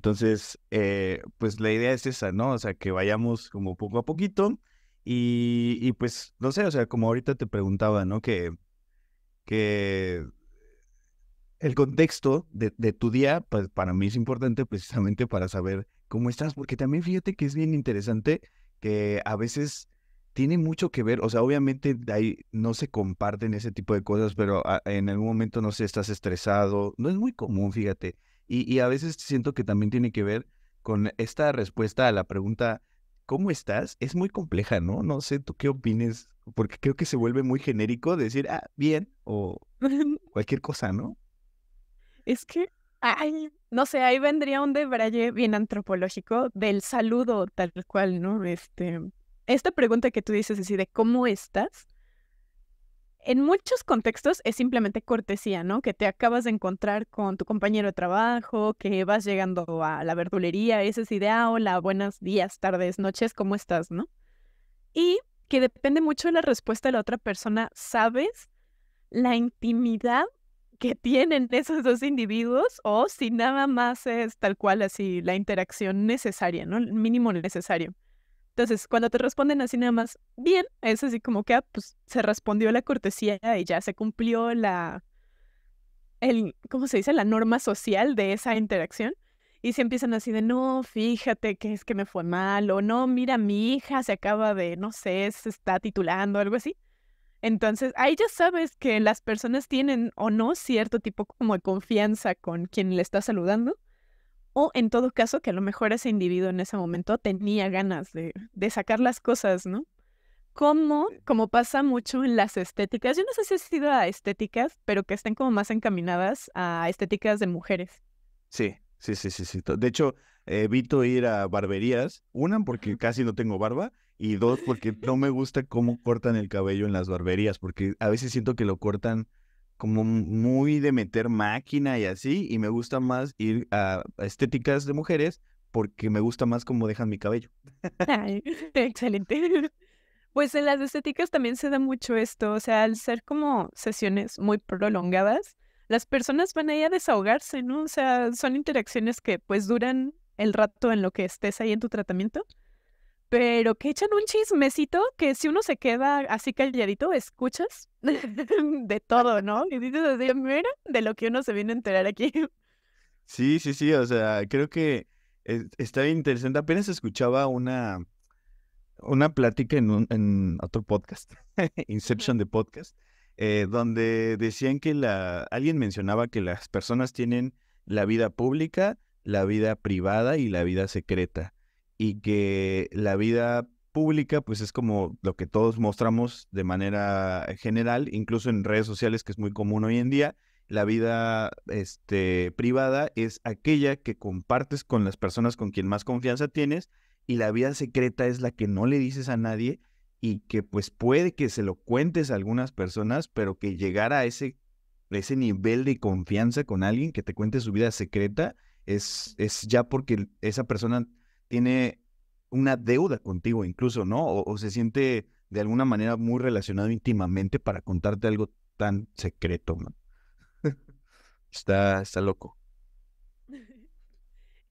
Entonces, eh, pues la idea es esa, ¿no? O sea, que vayamos como poco a poquito y, pues, no sé, o sea, como ahorita te preguntaba, ¿no? Que, que el contexto de, tu día, pues, para mí es importante precisamente para saber cómo estás, porque también fíjate que es bien interesante que a veces tiene mucho que ver, o sea, obviamente ahí no se comparten ese tipo de cosas, pero ah, en algún momento, no sé, estás estresado, no es muy común, fíjate, y, a veces siento que también tiene que ver con esta respuesta a la pregunta, ¿cómo estás? Es muy compleja, ¿no? No sé, ¿tú qué opines? Porque creo que se vuelve muy genérico decir, ah, bien, o cualquier cosa, ¿no? Es que, ay, no sé, ahí vendría un debraye bien antropológico del saludo tal cual, ¿no? Este, esta pregunta que tú dices así de, ¿cómo estás? en muchos contextos es simplemente cortesía, ¿no? Que te acabas de encontrar con tu compañero de trabajo, que vas llegando a la verdulería, esa es idea, ah, hola, buenos días, tardes, noches, ¿cómo estás, no? Y que depende mucho de la respuesta de la otra persona, ¿sabes? La intimidad que tienen esos dos individuos o si nada más es tal cual así la interacción necesaria, ¿no? El mínimo necesario. Entonces, cuando te responden así nada más, bien, es así como que ah, pues, se respondió la cortesía y ya se cumplió la, el, ¿cómo se dice? La norma social de esa interacción. Y se empiezan así de, no, fíjate que es que me fue mal, o no, mira, mi hija se acaba de, no sé, se está titulando, algo así. Entonces, ahí ya sabes que las personas tienen o no cierto tipo como de confianza con quien le está saludando o en todo caso que a lo mejor ese individuo en ese momento tenía ganas de, sacar las cosas, ¿no? Como, como pasa mucho en las estéticas, yo no sé si has sido a estéticas, pero que estén como más encaminadas a estéticas de mujeres. Sí, sí, sí, sí, sí. De hecho, evito ir a barberías, una porque casi no tengo barba y dos porque no me gusta cómo cortan el cabello en las barberías, porque a veces siento que lo cortan como muy de meter máquina y así, y me gusta más ir a estéticas de mujeres porque me gusta más cómo dejan mi cabello. excelente. Pues en las estéticas también se da mucho esto, o sea, al ser como sesiones muy prolongadas, las personas van ahí a desahogarse, ¿no? O sea, son interacciones que pues duran el rato en lo que estés ahí en tu tratamiento pero que echan un chismecito que si uno se queda así calladito, escuchas de todo, ¿no? Y dices así, ah, mira, de lo que uno se viene a enterar aquí. Sí, sí, sí, o sea, creo que está interesante. Apenas escuchaba una, una plática en, un, otro podcast, Inception de Podcast, eh, donde decían que la, alguien mencionaba que las personas tienen la vida pública, la vida privada y la vida secreta y que la vida pública pues es como lo que todos mostramos de manera general, incluso en redes sociales que es muy común hoy en día. La vida este, privada es aquella que compartes con las personas con quien más confianza tienes y la vida secreta es la que no le dices a nadie y que pues puede que se lo cuentes a algunas personas, pero que llegar a ese, ese nivel de confianza con alguien que te cuente su vida secreta es, es ya porque esa persona tiene una deuda contigo incluso, ¿no? O, se siente de alguna manera muy relacionado íntimamente para contarte algo tan secreto, ¿no? está, está loco.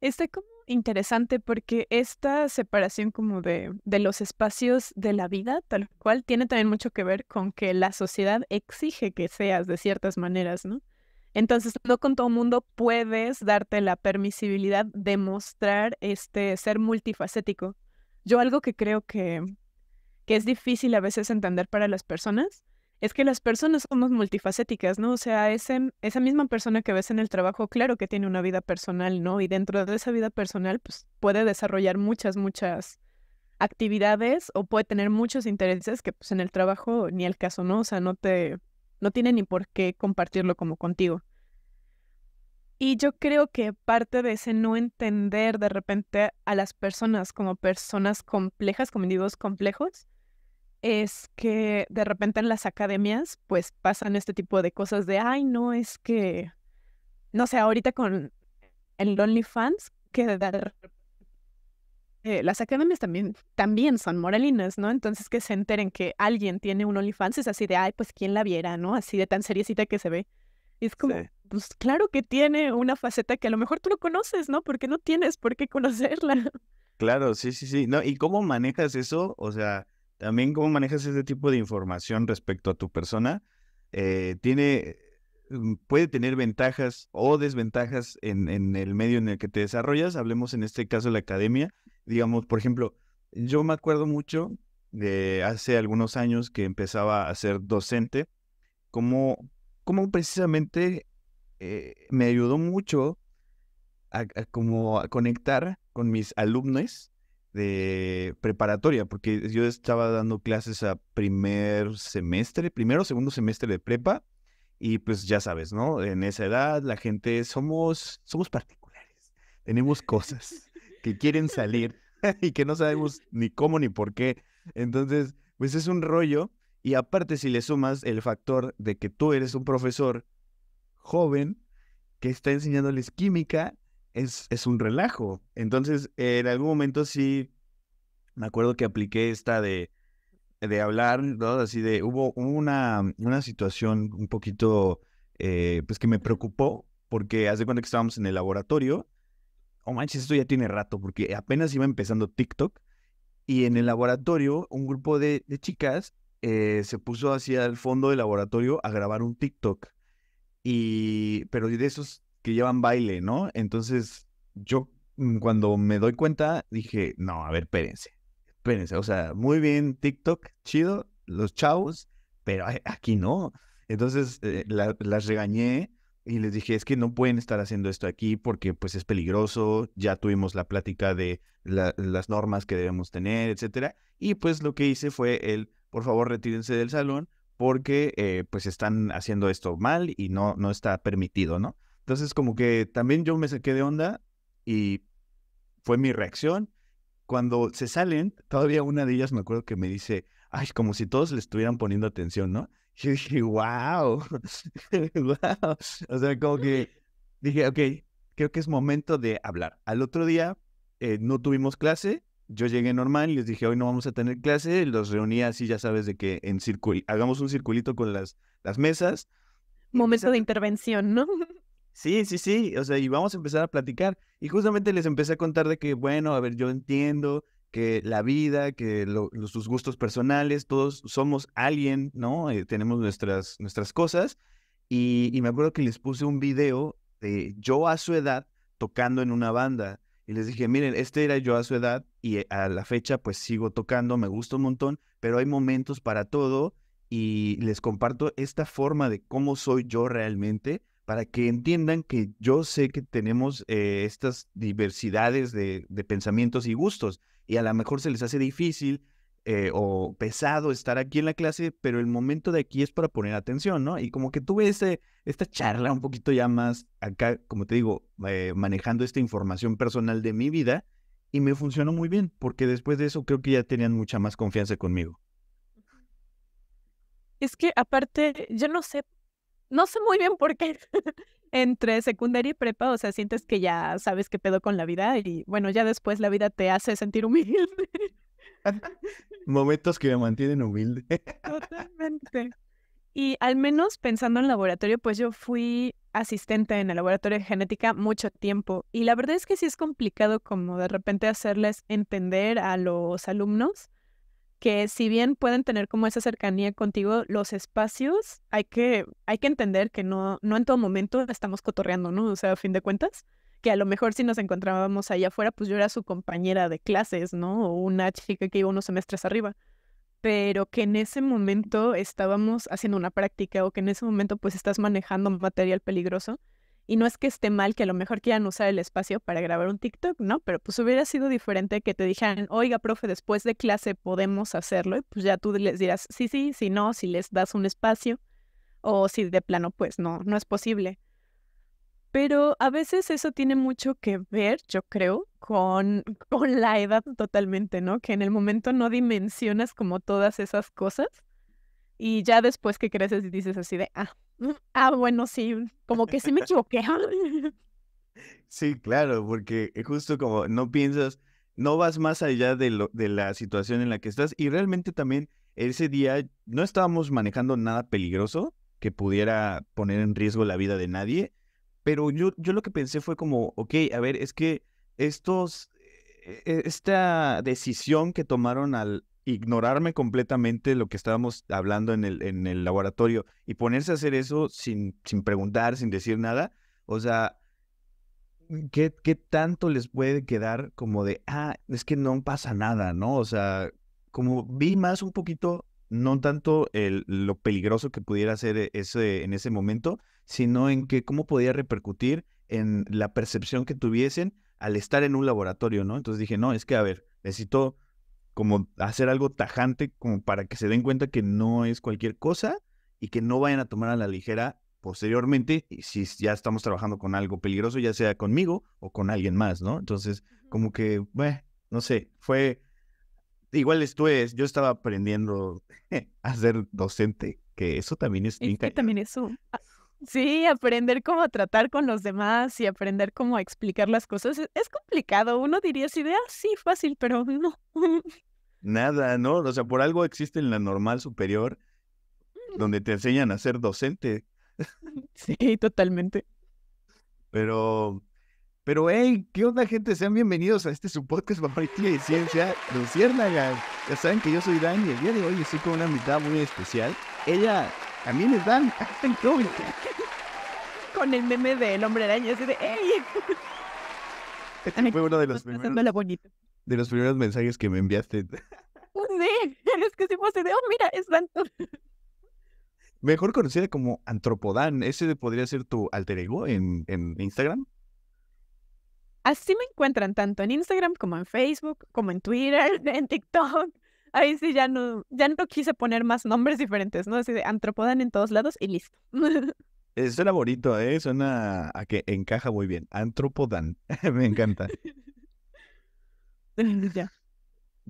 Está como interesante porque esta separación como de, de los espacios de la vida, tal cual, tiene también mucho que ver con que la sociedad exige que seas de ciertas maneras, ¿no? Entonces, no con todo mundo puedes darte la permisibilidad de mostrar este ser multifacético. Yo algo que creo que, es difícil a veces entender para las personas es que las personas somos multifacéticas, ¿no? O sea, esa misma persona que ves en el trabajo, claro que tiene una vida personal, ¿no? Y dentro de esa vida personal, pues puede desarrollar muchas, muchas actividades o puede tener muchos intereses que pues en el trabajo ni el caso, ¿no? O sea, no te, no tiene ni por qué compartirlo como contigo. Y yo creo que parte de ese no entender de repente a las personas como personas complejas, como individuos complejos, es que de repente en las academias pues pasan este tipo de cosas de, ay, no, es que, no sé, ahorita con el OnlyFans, que de eh, las academias también, también son moralinas, ¿no? Entonces que se enteren que alguien tiene un OnlyFans es así de, ay, pues quién la viera, ¿no? Así de tan seriecita que se ve. Y es como, pues claro que tiene una faceta que a lo mejor tú lo conoces, ¿no? Porque no tienes por qué conocerla. Claro, sí, sí, sí. No, ¿y cómo manejas eso? O sea, también cómo manejas ese tipo de información respecto a tu persona. Eh, tiene, mm, puede tener ventajas o desventajas en, en, el medio en el que te desarrollas. Hablemos en este caso de la academia digamos, por ejemplo, yo me acuerdo mucho de hace algunos años que empezaba a ser docente, como, como precisamente eh, me ayudó mucho a, como a conectar con mis alumnos de preparatoria, porque yo estaba dando clases a primer semestre, primero, segundo semestre de prepa, y pues ya sabes, ¿no? En esa edad la gente somos, somos particulares, tenemos cosas que quieren salir y que no sabemos ni cómo ni por qué. Entonces, pues es un rollo. Y aparte, si le sumas el factor de que tú eres un profesor joven que está enseñándoles química, es, es un relajo. Entonces, en algún momento sí, me acuerdo que apliqué esta de, de hablar, ¿no? Así de, hubo una, una situación un poquito, eh, pues que me preocupó, porque hace cuando que estábamos en el laboratorio oh manches, esto ya tiene rato, porque apenas iba empezando TikTok y en el laboratorio un grupo de, chicas eh, se puso hacia el fondo del laboratorio a grabar un TikTok. Y, pero de esos que llevan baile, ¿no? Entonces yo mm, cuando me doy cuenta dije, no, a ver, espérense, espérense, o sea, muy bien TikTok, chido, los chavos, pero aquí no. Entonces eh, las regañé y les dije, es que no pueden estar haciendo esto aquí porque pues es peligroso, ya tuvimos la plática de las normas que debemos tener, etcétera. Y pues lo que hice fue el, por favor, retírense del salón porque eh, pues están haciendo esto mal y no, no está permitido, ¿no? Entonces como que también yo me saqué de onda y fue mi reacción. Cuando se salen, todavía una de ellas me acuerdo que me dice, ay, como si todos le estuvieran poniendo atención, ¿no? Yo dije, wow, wow. O sea, como que dije, ok, creo que es momento de hablar. Al otro día eh, no tuvimos clase, yo llegué normal y les dije, hoy no vamos a tener clase, los reuní así, ya sabes, de que en circul hagamos un circulito con las, las mesas. Momento de intervención, ¿no? Sí, sí, sí, o sea, y vamos a empezar a platicar. Y justamente les empecé a contar de que, bueno, a ver, yo entiendo que la vida, que los, sus gustos personales, todos somos alguien, ¿no? Eh, tenemos nuestras, nuestras cosas. Y, me acuerdo que les puse un video de yo a su edad tocando en una banda. Y les dije, miren, este era yo a su edad y eh, a la fecha pues sigo tocando, me gusta un montón, pero hay momentos para todo y les comparto esta forma de cómo soy yo realmente para que entiendan que yo sé que tenemos eh, estas diversidades de, de pensamientos y gustos y a lo mejor se les hace difícil eh, o pesado estar aquí en la clase, pero el momento de aquí es para poner atención, ¿no? Y como que tuve esta charla un poquito ya más acá, como te digo, eh, manejando esta información personal de mi vida y me funcionó muy bien, porque después de eso creo que ya tenían mucha más confianza conmigo. Es que aparte, yo no sé no sé muy bien por qué. Entre secundaria y prepa, o sea, sientes que ya sabes qué pedo con la vida y bueno, ya después la vida te hace sentir humilde. Momentos que me mantienen humilde. Totalmente. Y al menos pensando en laboratorio, pues yo fui asistente en el laboratorio de genética mucho tiempo y la verdad es que sí es complicado como de repente hacerles entender a los alumnos que si bien pueden tener como esa cercanía contigo, los espacios hay que, hay que entender que no, no en todo momento estamos cotorreando, ¿no? O sea, a fin de cuentas, que a lo mejor si nos encontrábamos allá afuera, pues yo era su compañera de clases, ¿no? O una chica que iba unos semestres arriba, pero que en ese momento estábamos haciendo una práctica o que en ese momento pues estás manejando material peligroso y no es que esté mal que a lo mejor quieran usar el espacio para grabar un TikTok, ¿no? Pero pues hubiera sido diferente que te dijeran, oiga, profe, después de clase podemos hacerlo. Y pues ya tú les dirás, sí, sí, si sí, no, si les das un espacio. O si de plano, pues no, no es posible. Pero a veces eso tiene mucho que ver, yo creo, con, con la edad totalmente, ¿no? Que en el momento no dimensionas como todas esas cosas y ya después que creces y dices así de, ah, mm, ah bueno, sí, mm, como que sí me equivoqué. sí, claro, porque eh, justo como no piensas, no vas más allá de, lo, de la situación en la que estás y realmente también ese día no estábamos manejando nada peligroso que pudiera poner en riesgo la vida de nadie, pero yo, yo lo que pensé fue como, ok, a ver, es que estos, eh, e, esta decisión que tomaron al ignorarme completamente lo que estábamos hablando en el, en el laboratorio y ponerse a hacer eso sin, sin preguntar, sin decir nada, o sea, mm, ¿qué, ¿qué tanto les puede quedar como de, ah, es que no pasa nada, ¿no? O sea, como vi más un poquito, no tanto el, lo peligroso que pudiera ser e, ese, en ese momento, sino en que cómo podía repercutir en la percepción que tuviesen al estar en un laboratorio, ¿no? Entonces dije, no, es que, a ver, necesito como hacer algo tajante como para que se den cuenta que no es cualquier cosa y que no vayan a tomar a la ligera posteriormente si ya estamos trabajando con algo peligroso, ya sea conmigo o con alguien más, ¿no? Entonces, como que, bueno, no sé, fue... Igual esto es, yo estaba aprendiendo a ser docente, que eso también es... también es ah, Sí, aprender cómo tratar con los demás y aprender cómo explicar las cosas e, es, complicado. Uno diría, ah, sí de fácil, pero no. nada, ¿no? O sea, por algo existe en la normal superior, donde te enseñan a ser docente. Sí, totalmente. Pero, pero, hey, ¿qué onda, gente? Sean bienvenidos a este su podcast favorito de ciencia, Luciérnaga. Ya saben que yo soy Dan y el día de hoy estoy con una amistad muy especial. Ella también es Dan. Ah, con el meme del hombre araña, así de, ¡Ey! Este fue uno de los pues primeros de los primeros mensajes que me enviaste. Sí, es que sí fue de, oh, mira, es tanto. Mejor conocida como Antropodan, ¿ese podría ser tu alter ego en, Instagram? Así me encuentran tanto en Instagram como en Facebook, como en Twitter, en TikTok. Ahí sí ya no, ya no quise poner más nombres diferentes, ¿no? Así de Antropodan en todos lados y listo. Eh, suena bonito, ¿eh? Suena a que encaja muy bien. Antropodan, me encanta.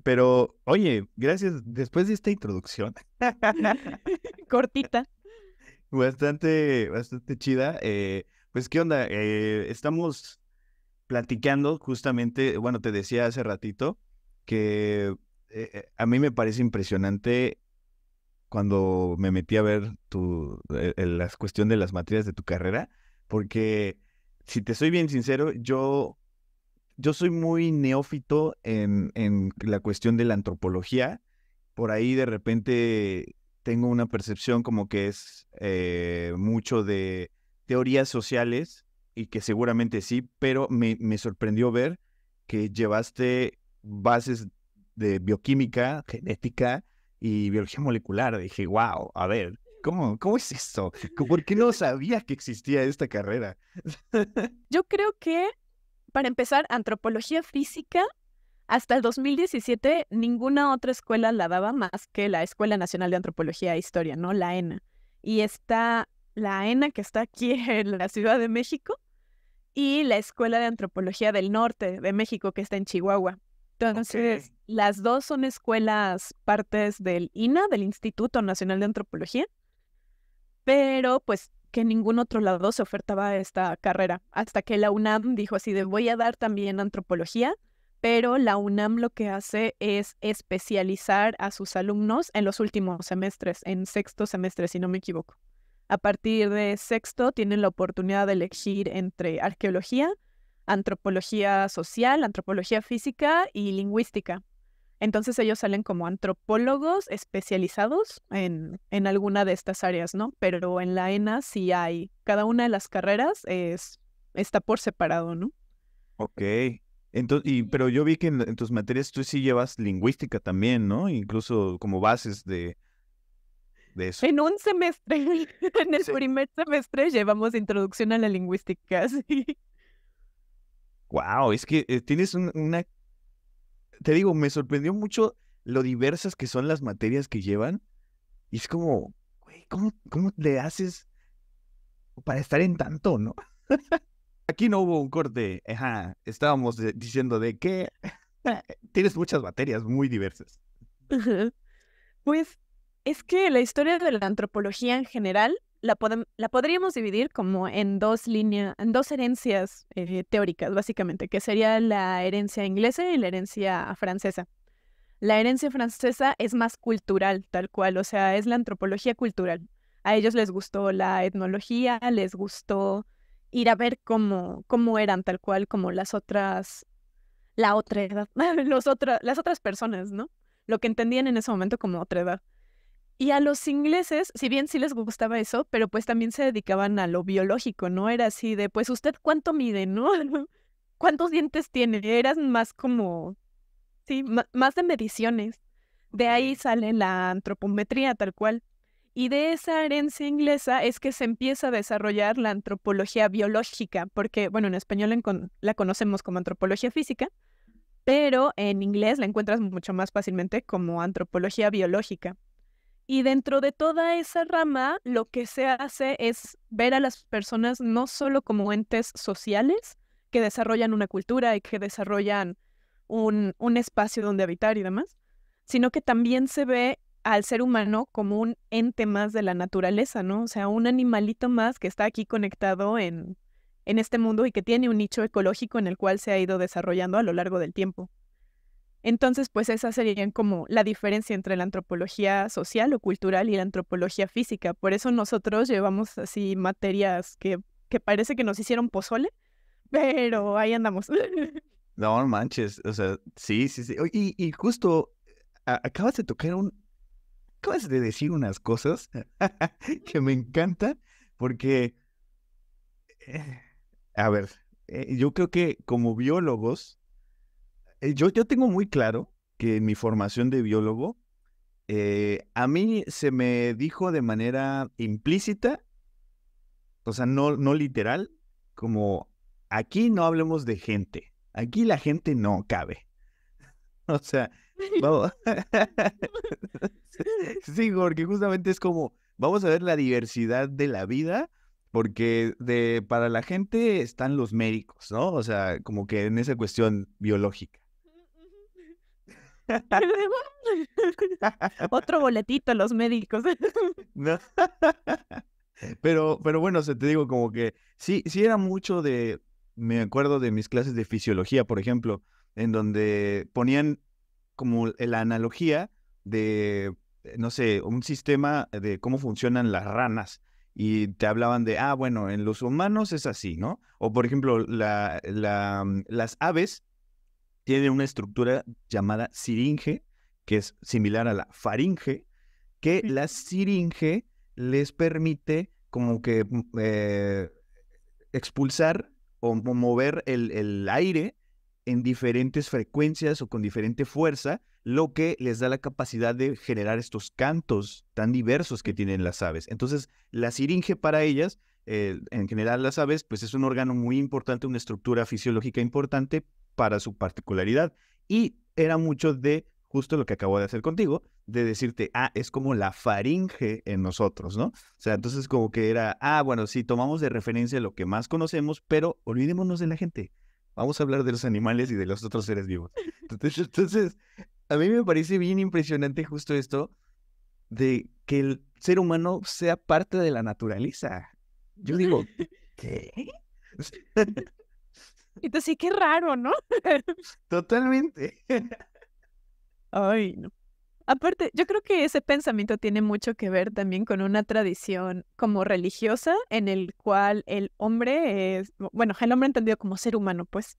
Pero, oye, gracias. Después de esta introducción. Cortita. Bastante, bastante chida. Eh, pues, ¿qué onda? Eh, estamos platicando justamente, bueno, te decía hace ratito que eh, a mí me parece impresionante cuando me metí a ver tu, la cuestión de las materias de tu carrera, porque si te soy bien sincero, yo yo soy muy neófito en, en la cuestión de la antropología. Por ahí de repente tengo una percepción como que es eh, mucho de teorías sociales y que seguramente sí, pero me, sorprendió ver que llevaste bases de bioquímica, genética y biología molecular. Dije, wow, a ver, ¿cómo, cómo es esto? ¿Por qué no sabía que existía esta carrera? Yo creo que para empezar, antropología física, hasta el 2017 ninguna otra escuela la daba más que la Escuela Nacional de Antropología e Historia, ¿no? La ENA. Y está la ENA que está aquí en la Ciudad de México y la Escuela de Antropología del Norte de México que está en Chihuahua. Entonces, las dos son escuelas partes del INA, del Instituto Nacional de Antropología, pero pues que ningún otro lado se ofertaba esta carrera, hasta que la UNAM dijo así de voy a dar también antropología, pero la UNAM lo que hace es especializar a sus alumnos en los últimos semestres, en sexto semestre, si no me equivoco. A partir de sexto tienen la oportunidad de elegir entre arqueología, antropología social, antropología física y lingüística. Entonces ellos salen como antropólogos especializados en, en alguna de estas áreas, ¿no? Pero en la ENA sí hay, cada una de las carreras es, está por separado, ¿no? Ok. Entonces, y, pero yo vi que en, tus materias tú sí llevas lingüística también, ¿no? Incluso como bases de, de eso. En un semestre, en el primer semestre llevamos introducción a la lingüística, sí. Wow, es que eh, tienes una te digo, me sorprendió mucho lo diversas que son las materias que llevan. Y es como, güey, ¿cómo, le haces para estar en tanto, no? Aquí no hubo un corte. estábamos diciendo de que tienes muchas materias muy diversas. Pues es que la historia de la antropología en general la, podríamos dividir como en dos líneas, en dos herencias eh, teóricas, básicamente, que sería la herencia inglesa y la herencia francesa. La herencia francesa es más cultural, tal cual, o sea, es la antropología cultural. A ellos les gustó la etnología, les gustó ir a ver cómo, cómo eran, tal cual, como las otras, la otra los las otras personas, ¿no? Lo que entendían en ese momento como otra edad. Y a los ingleses, si bien sí les gustaba eso, pero pues también se dedicaban a lo biológico, ¿no? Era así de, pues usted cuánto mide, ¿no? ¿Cuántos dientes tiene? Eras más como, sí, más de mediciones. De ahí sale la antropometría tal cual. Y de esa herencia inglesa es que se empieza a desarrollar la antropología biológica, porque, bueno, en español la conocemos como antropología física, pero en inglés la encuentras mucho más fácilmente como antropología biológica. Y dentro de toda esa rama, lo que se hace es ver a las personas no solo como entes sociales que desarrollan una cultura y que desarrollan un, espacio donde habitar y demás, sino que también se ve al ser humano como un ente más de la naturaleza, ¿no? O sea, un animalito más que está aquí conectado en este mundo y que tiene un nicho ecológico en el cual se ha ido desarrollando a lo largo del tiempo. Entonces, pues esa sería como la diferencia entre la antropología social o cultural y la antropología física. Por eso nosotros llevamos así materias que, parece que nos hicieron pozole, pero ahí andamos. No manches, o sea, sí, sí, sí. Y, justo acabas de tocar un, acabas de decir unas cosas que me encantan porque, eh, a ver, eh, yo creo que como biólogos, eh, yo, tengo muy claro que en mi formación de biólogo, eh, a mí se me dijo de manera implícita, o sea, no, no literal, como aquí no hablemos de gente, aquí la gente no cabe. O sea, vamos. sí, porque justamente es como, vamos a ver la diversidad de la vida, porque de, para la gente están los médicos, ¿no? O sea, como que en esa cuestión biológica. Otro boletito a los médicos. Pero, pero bueno, se te digo como que sí, sí era mucho de, me acuerdo de mis clases de fisiología, por ejemplo, en donde ponían como la analogía de, no sé, un sistema de cómo funcionan las ranas y te hablaban de, ah, bueno, en los humanos es así, ¿no? O por ejemplo, la, mm, las aves tiene una estructura llamada siringe, que es similar a la faringe, que la siringe les permite como que mm, eh, expulsar o, mover el, aire en diferentes frecuencias o con diferente fuerza, lo que les da la capacidad de generar estos cantos tan diversos que tienen las aves. Entonces, la siringe para ellas, eh, en general las aves, pues es un órgano muy importante, una estructura fisiológica importante para su particularidad. Y era mucho de justo lo que acabo de hacer contigo, de decirte, ah, es como la faringe en nosotros, ¿no? O sea, entonces como que era, ah, bueno, sí, tomamos de referencia lo que más conocemos, pero olvidémonos de la gente. Vamos a hablar de los animales y de los otros seres vivos. Entonces, entonces a mí me parece bien impresionante justo esto de que el ser humano sea parte de la naturaleza. Yo digo, ¿qué? Entonces, sí, qué raro, ¿no? Totalmente. Ay, no. Aparte, yo creo que ese pensamiento tiene mucho que ver también con una tradición como religiosa en el cual el hombre es, bueno, el hombre entendido como ser humano, pues,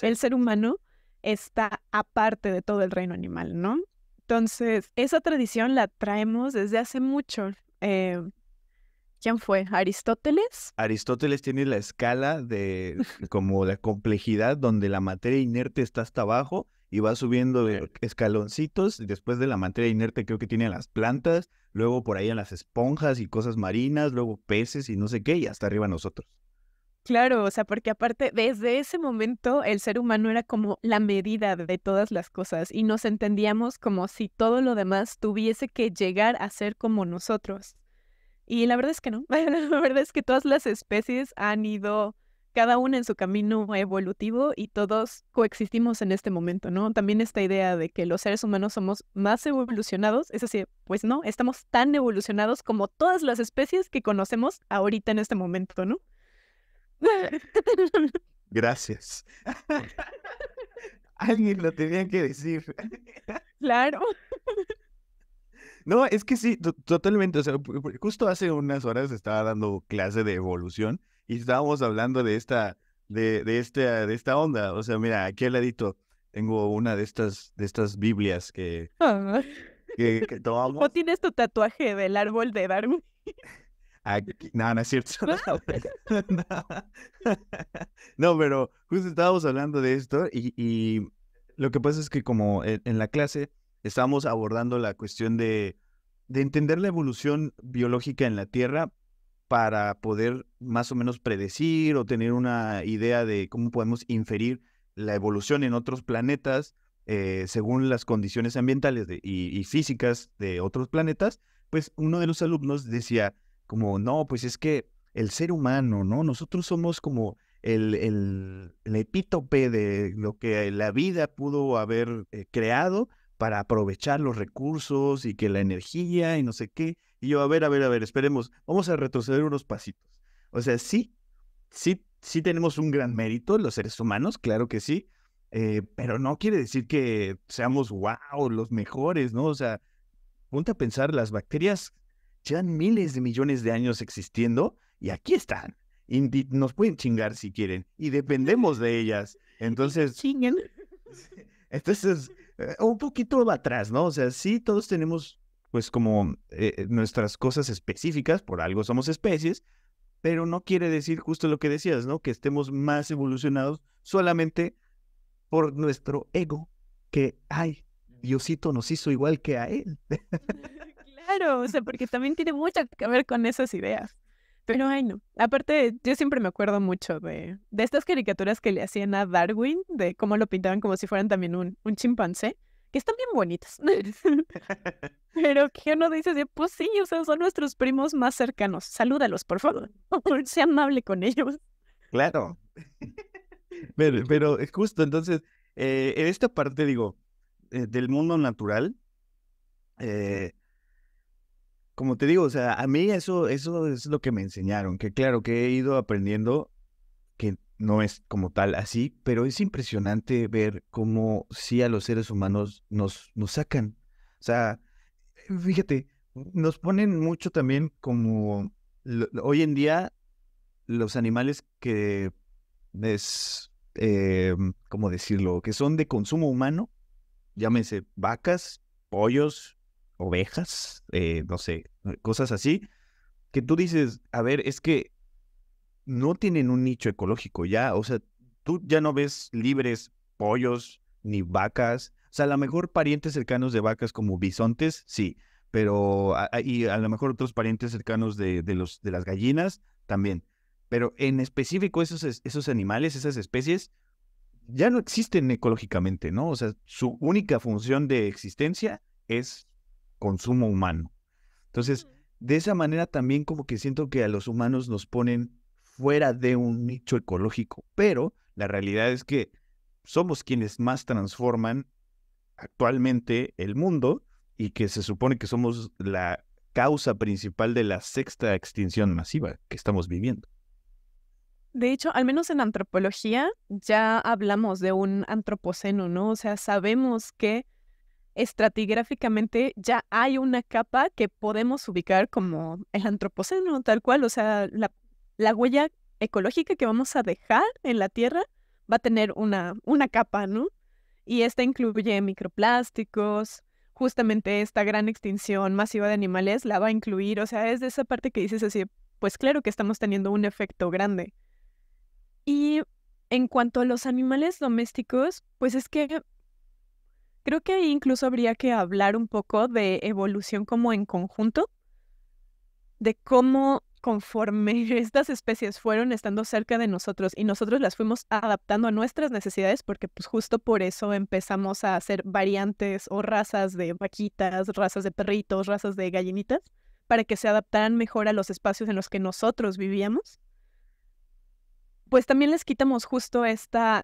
el ser humano está aparte de todo el reino animal, ¿no? Entonces, esa tradición la traemos desde hace mucho. Eh, ¿Quién fue? ¿Aristóteles? Aristóteles tiene la escala de como la complejidad donde la materia inerte está hasta abajo y va subiendo escaloncitos. Después de la materia inerte creo que tiene las plantas, luego por ahí en las esponjas y cosas marinas, luego peces y no sé qué, y hasta arriba nosotros. Claro, o sea, porque aparte, desde ese momento el ser humano era como la medida de todas las cosas y nos entendíamos como si todo lo demás tuviese que llegar a ser como nosotros. Y la verdad es que no. la verdad es que todas las especies han ido cada una en su camino evolutivo y todos coexistimos en este momento, ¿no? También esta idea de que los seres humanos somos más evolucionados, es decir, pues no, estamos tan evolucionados como todas las especies que conocemos ahorita en este momento, ¿no? Gracias. Alguien lo tenía que decir. claro. No, es que sí, totalmente. O sea, justo hace unas horas estaba dando clase de evolución y estábamos hablando de esta, de, de esta, de esta onda. O sea, mira, aquí al ladito tengo una de estas, de estas Biblias que, ah. que, ¿O tienes tu tatuaje del árbol de Darwin? no, no es cierto. Ah, no. pero justo estábamos hablando de esto y, y lo que pasa es que como en la clase estamos abordando la cuestión de, entender la evolución biológica en la Tierra para poder más o menos predecir o tener una idea de cómo podemos inferir la evolución en otros planetas eh, según las condiciones ambientales y, físicas de otros planetas, pues uno de los alumnos decía como, no, pues es que el ser humano, ¿no? Nosotros somos como el, epítope de lo que la vida pudo haber eh, creado para aprovechar los recursos y que la energía y no sé qué. Y yo, a ver, a ver, a ver, esperemos, vamos a retroceder unos pasitos. O sea, sí, sí, sí tenemos un gran mérito los seres humanos, claro que sí, eh, pero no quiere decir que seamos, wow, los mejores, ¿no? O sea, ponte a pensar, las bacterias llevan miles de millones de años existiendo y aquí están. nos pueden chingar si quieren y dependemos de ellas. Entonces... Entonces, eh, un poquito atrás, ¿no? O sea, sí, todos tenemos, pues, como eh, eh, nuestras cosas específicas, por algo somos especies, pero no quiere decir justo lo que decías, ¿no? Que estemos más evolucionados solamente por nuestro ego, que, ay, Diosito nos hizo igual que a él. Claro, o sea, porque también tiene mucho que ver con esas ideas. Pero ay no. Aparte, yo siempre me acuerdo mucho de, estas caricaturas que le hacían a Darwin, de cómo lo pintaban como si fueran también un, un chimpancé, que están bien bonitas. Pero que uno dice, pues sí, o sea, son nuestros primos más cercanos. Salúdalos, por favor. sea amable con ellos. Claro. Pero, pero es eh, justo, entonces, eh, en esta parte, digo, eh, del mundo natural, eh, como te digo, o sea, a mí eso, eso es lo que me enseñaron, que claro, que he ido aprendiendo que no es como tal así, pero es impresionante ver cómo sí a los seres humanos nos, nos sacan. O sea, fíjate, nos ponen mucho también como hoy en día los animales que es, como em, ¿cómo decirlo?, que son de consumo humano, llámese vacas, pollos, ovejas, eh, no sé, cosas así, que tú dices, a ver, es que no tienen un nicho ecológico ya, o sea, tú ya no ves libres pollos ni vacas, o sea, a lo mejor parientes cercanos de vacas como bisontes, sí, pero y a lo mejor otros parientes cercanos de, de, los, de las gallinas también, pero en específico esos, esos animales, esas especies, ya no existen ecológicamente, ¿no? O sea, su única función de existencia es consumo humano. Entonces, de esa manera también como que siento que a los humanos nos ponen fuera de un nicho ecológico, pero la realidad es que somos quienes más transforman actualmente el mundo y que se supone que somos la causa principal de la sexta extinción masiva que estamos viviendo. De hecho, al menos en antropología ya hablamos de un antropoceno, ¿no? O sea, sabemos que estratigráficamente ya hay una capa que podemos ubicar como el antropoceno, tal cual, o sea, la, huella ecológica que vamos a dejar en la Tierra va a tener una, una capa, ¿no? Y esta incluye microplásticos, justamente esta gran extinción masiva de animales la va a incluir, o sea, es de esa parte que dices así, pues claro que estamos teniendo un efecto grande. Y en cuanto a los animales domésticos, pues es que Creo que ahí incluso habría que hablar un poco de evolución como en conjunto, de cómo conforme estas especies fueron estando cerca de nosotros y nosotros las fuimos adaptando a nuestras necesidades, porque pues justo por eso empezamos a hacer variantes o razas de vaquitas, razas de perritos, razas de gallinitas, para que se adaptaran mejor a los espacios en los que nosotros vivíamos, pues también les quitamos justo esta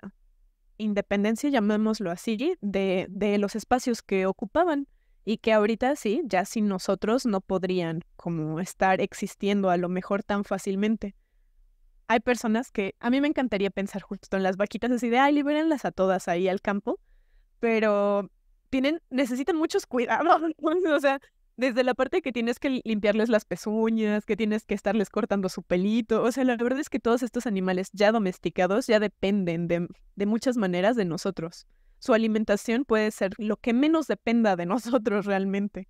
independencia, llamémoslo así, de, de los espacios que ocupaban y que ahorita sí, ya sin nosotros no podrían como estar existiendo a lo mejor tan fácilmente. Hay personas que a mí me encantaría pensar justo en las vaquitas así de, ay, libérenlas a todas ahí al campo, pero tienen, necesitan muchos cuidados, o sea, desde la parte que tienes que limpiarles las pezuñas, que tienes que estarles cortando su pelito. O sea, la verdad es que todos estos animales ya domesticados ya dependen de, muchas maneras de nosotros. Su alimentación puede ser lo que menos dependa de nosotros realmente.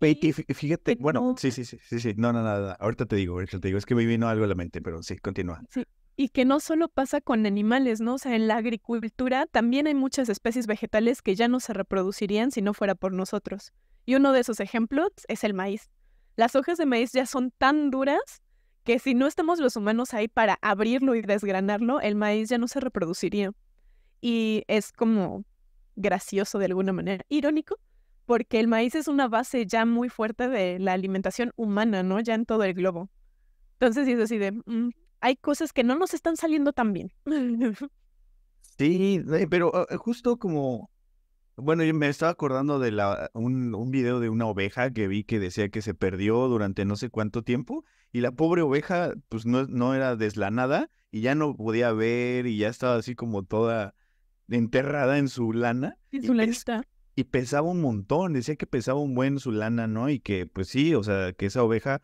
Y fíjate, bueno, sí, sí, sí, sí, sí, no, no, nada, ahorita te digo, ahorita te digo, es que me vino algo a la mente, pero sí, continúa. Sí, y que no solo pasa con animales, ¿no? O sea, en la agricultura también hay muchas especies vegetales que ya no se reproducirían si no fuera por nosotros. Y uno de esos ejemplos es el maíz. Las hojas de maíz ya son tan duras que si no estamos los humanos ahí para abrirlo y desgranarlo, el maíz ya no se reproduciría. Y es como gracioso de alguna manera, irónico, porque el maíz es una base ya muy fuerte de la alimentación humana, ¿no? Ya en todo el globo. Entonces es así de, mm, hay cosas que no nos están saliendo tan bien. Sí, eh, pero eh, justo como bueno, yo me estaba acordando de la, un, un, video de una oveja que vi que decía que se perdió durante no sé cuánto tiempo y la pobre oveja pues no, no era deslanada y ya no podía ver y ya estaba así como toda enterrada en su lana. En su Y pesaba un montón, decía que pesaba un buen su lana, ¿no? Y que pues sí, o sea, que esa oveja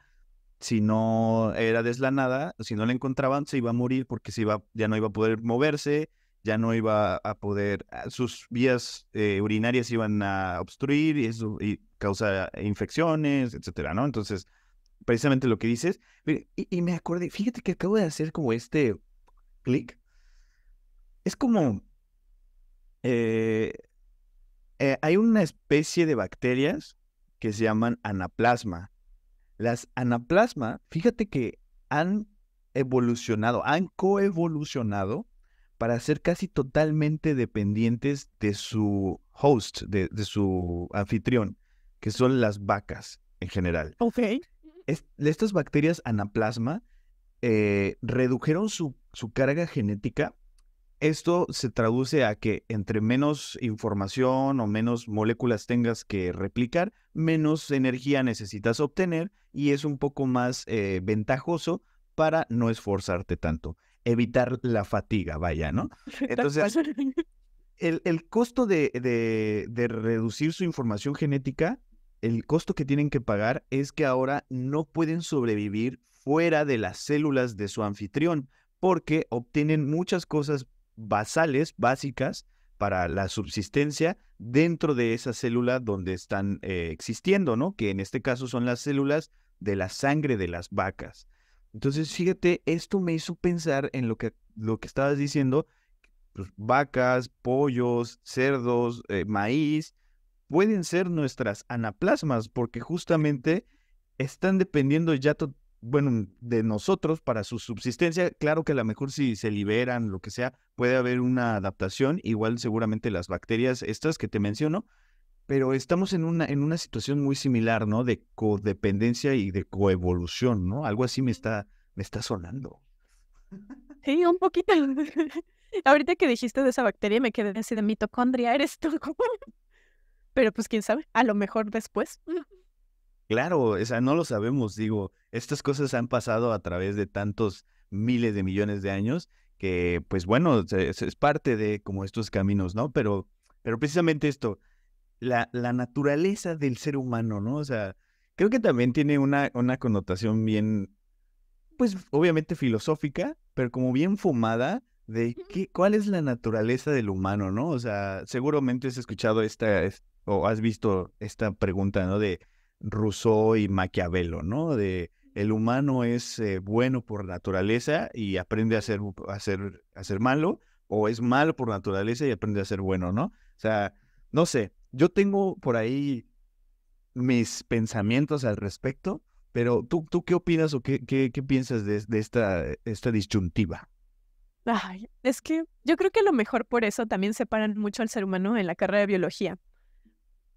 si no era deslanada, si no la encontraban se iba a morir porque se iba, ya no iba a poder moverse ya no iba a poder, ah, sus vías eh, urinarias iban a obstruir y eso y causa infecciones, etcétera, ¿no? Entonces, precisamente lo que dices, y, me acordé, fíjate que acabo de hacer como este clic. Es como, eh, eh, hay una especie de bacterias que se llaman anaplasma. Las anaplasma, fíjate que han evolucionado, han coevolucionado para ser casi totalmente dependientes de su host, de, su anfitrión, que son las vacas en general. Ok. estas bacterias anaplasma eh, redujeron su, carga genética. Esto se traduce a que entre menos información o menos moléculas tengas que replicar, menos energía necesitas obtener y es un poco más eh, ventajoso para no esforzarte tanto evitar la fatiga, vaya, ¿no? Entonces, el, costo de, de, reducir su información genética, el costo que tienen que pagar es que ahora no pueden sobrevivir fuera de las células de su anfitrión, porque obtienen muchas cosas basales, básicas, para la subsistencia dentro de esa célula donde están eh, existiendo, ¿no? Que en este caso son las células de la sangre de las vacas. Entonces, fíjate, esto me hizo pensar en lo que, lo que estabas diciendo, pues, vacas, pollos, cerdos, eh, maíz, pueden ser nuestras anaplasmas, porque justamente están dependiendo ya, bueno, de nosotros para su subsistencia. Claro que a lo mejor si se liberan, lo que sea, puede haber una adaptación, igual seguramente las bacterias estas que te menciono, pero estamos en una, en una situación muy similar, ¿no? De codependencia y de coevolución, ¿no? Algo así me está, me está sonando. Sí, un poquito. Ahorita que dijiste de esa bacteria me quedé así de mitocondria, eres tú. Pero pues quién sabe, a lo mejor después. Claro, o sea, no lo sabemos, digo, estas cosas han pasado a través de tantos miles de millones de años que, pues bueno, es, parte de como estos caminos, ¿no? Pero, pero precisamente esto, la, naturaleza del ser humano, ¿no? O sea, creo que también tiene una, connotación bien, pues obviamente filosófica, pero como bien fumada de qué, cuál es la naturaleza del humano, ¿no? O sea, seguramente has escuchado esta, o has visto esta pregunta, ¿no? De Rousseau y Maquiavelo, ¿no? De el humano es eh, bueno por naturaleza y aprende a a a ser malo, o es malo por naturaleza y aprende a ser bueno, ¿no? O sea, no sé, yo tengo por ahí mis pensamientos al respecto, pero tú, tú qué opinas o qué, qué, piensas de, esta, eh, esta disyuntiva? Ay, es que yo creo que a lo mejor por eso también separan mucho al ser humano en la carrera de biología,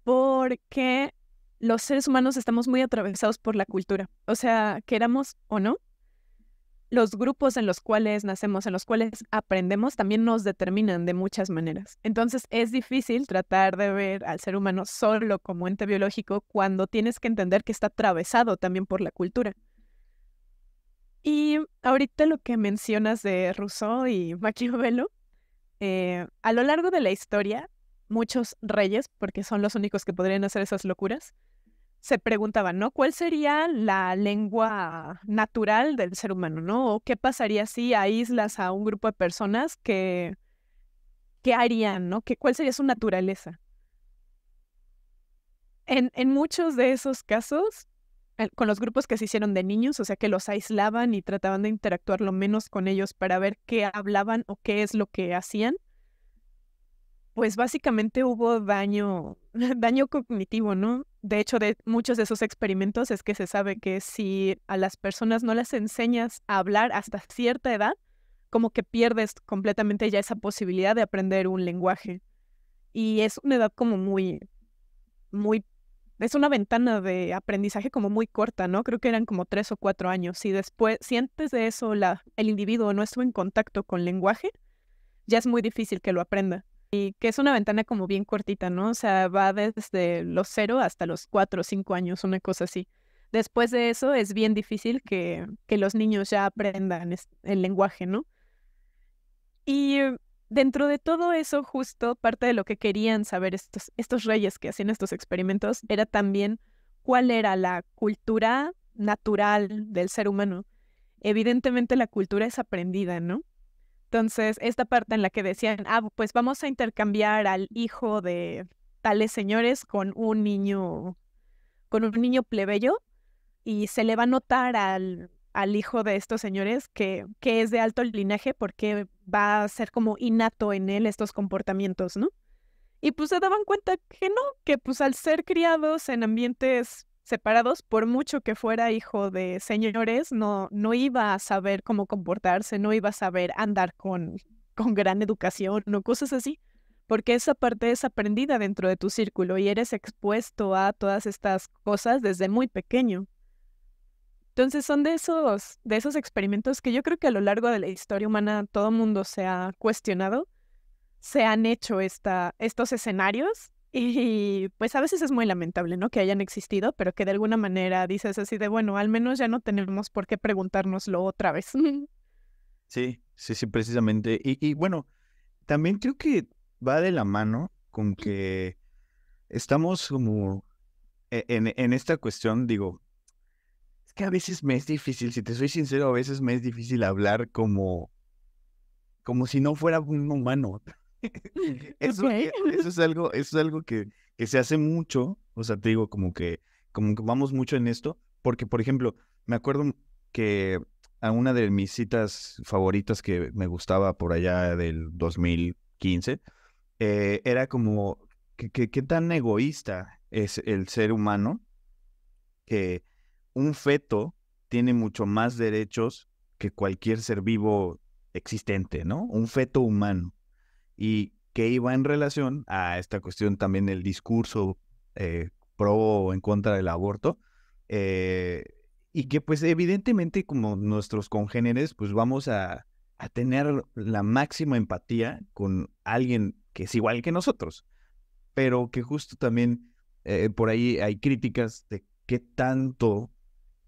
porque los seres humanos estamos muy atravesados por la cultura, o sea, queramos o no, los grupos en los cuales nacemos, en los cuales aprendemos, también nos determinan de muchas maneras. Entonces es difícil tratar de ver al ser humano solo como ente biológico cuando tienes que entender que está atravesado también por la cultura. Y ahorita lo que mencionas de Rousseau y Maquiavelo, eh, a lo largo de la historia, muchos reyes, porque son los únicos que podrían hacer esas locuras, se preguntaban, ¿no? ¿Cuál sería la lengua natural del ser humano, ¿no? ¿O qué pasaría si aíslas a un grupo de personas que, qué harían, ¿no? ¿Qué, ¿Cuál sería su naturaleza? En, en muchos de esos casos, eh, con los grupos que se hicieron de niños, o sea, que los aislaban y trataban de interactuar lo menos con ellos para ver qué hablaban o qué es lo que hacían, pues básicamente hubo daño daño cognitivo, ¿no? De hecho, de muchos de esos experimentos es que se sabe que si a las personas no las enseñas a hablar hasta cierta edad, como que pierdes completamente ya esa posibilidad de aprender un lenguaje. Y es una edad como muy, muy, es una ventana de aprendizaje como muy corta, ¿no? Creo que eran como tres o cuatro años. Si después, si antes de eso la, el individuo no estuvo en contacto con lenguaje, ya es muy difícil que lo aprenda y que es una ventana como bien cortita, ¿no? O sea, va desde los cero hasta los cuatro o cinco años, una cosa así. Después de eso es bien difícil que, los niños ya aprendan el lenguaje, ¿no? Y dentro de todo eso, justo parte de lo que querían saber estos, estos reyes que hacían estos experimentos era también cuál era la cultura natural del ser humano. Evidentemente la cultura es aprendida, ¿no? Entonces, esta parte en la que decían, ah, pues vamos a intercambiar al hijo de tales señores con un niño, con un niño plebeyo, y se le va a notar al, al hijo de estos señores que, que es de alto linaje porque va a ser como innato en él estos comportamientos, ¿no? Y pues se daban cuenta que no, que pues al ser criados en ambientes separados, por mucho que fuera hijo de señores, no, no iba a saber cómo comportarse, no iba a saber andar con, con gran educación o cosas así, porque esa parte es aprendida dentro de tu círculo y eres expuesto a todas estas cosas desde muy pequeño. Entonces son de esos, de esos experimentos que yo creo que a lo largo de la historia humana todo mundo se ha cuestionado, se han hecho esta, estos escenarios y pues a veces es muy lamentable, ¿no? Que hayan existido, pero que de alguna manera dices así de, bueno, al menos ya no tenemos por qué preguntárnoslo otra vez. Sí, sí, sí, precisamente. Y, bueno, también creo que va de la mano con que estamos como e, en, esta cuestión, digo, es que a veces me es difícil, si te soy sincero, a veces me es difícil hablar como, como si no fuera un humano. Eh, eso, es algo, es algo que, que, se hace mucho, o sea, te digo, como que, como vamos mucho en esto, porque, por ejemplo, me acuerdo que a una de mis citas favoritas que me gustaba por allá del 2015, eh, era como, ¿qué que, tan egoísta es el ser humano que un feto tiene mucho más derechos que cualquier ser vivo existente, ¿no? Un feto humano y que iba en relación a esta cuestión también del discurso eh, pro o en contra del aborto. Eh, y que pues evidentemente como nuestros congéneres pues vamos a, tener la máxima empatía con alguien que es igual que nosotros, pero que justo también eh, por ahí hay críticas de qué tanto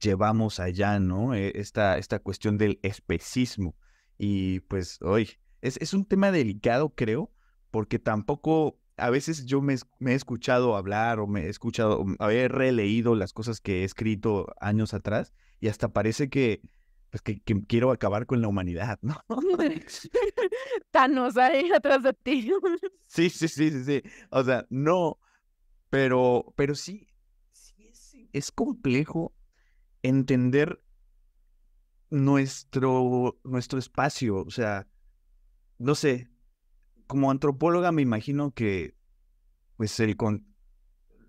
llevamos allá, ¿no? E, esta, esta cuestión del especismo y pues hoy es, un tema delicado, creo, porque tampoco a veces yo me, he escuchado hablar o me he escuchado, mm, haber releído las cosas que he escrito años atrás y hasta parece que, pues que, quiero acabar con la humanidad, ¿no? Thanos ahí atrás de ti. sí, sí, sí, sí, sí. O sea, no, pero, pero sí, es, es complejo entender nuestro, nuestro espacio, o sea, no sé, como antropóloga me imagino que pues con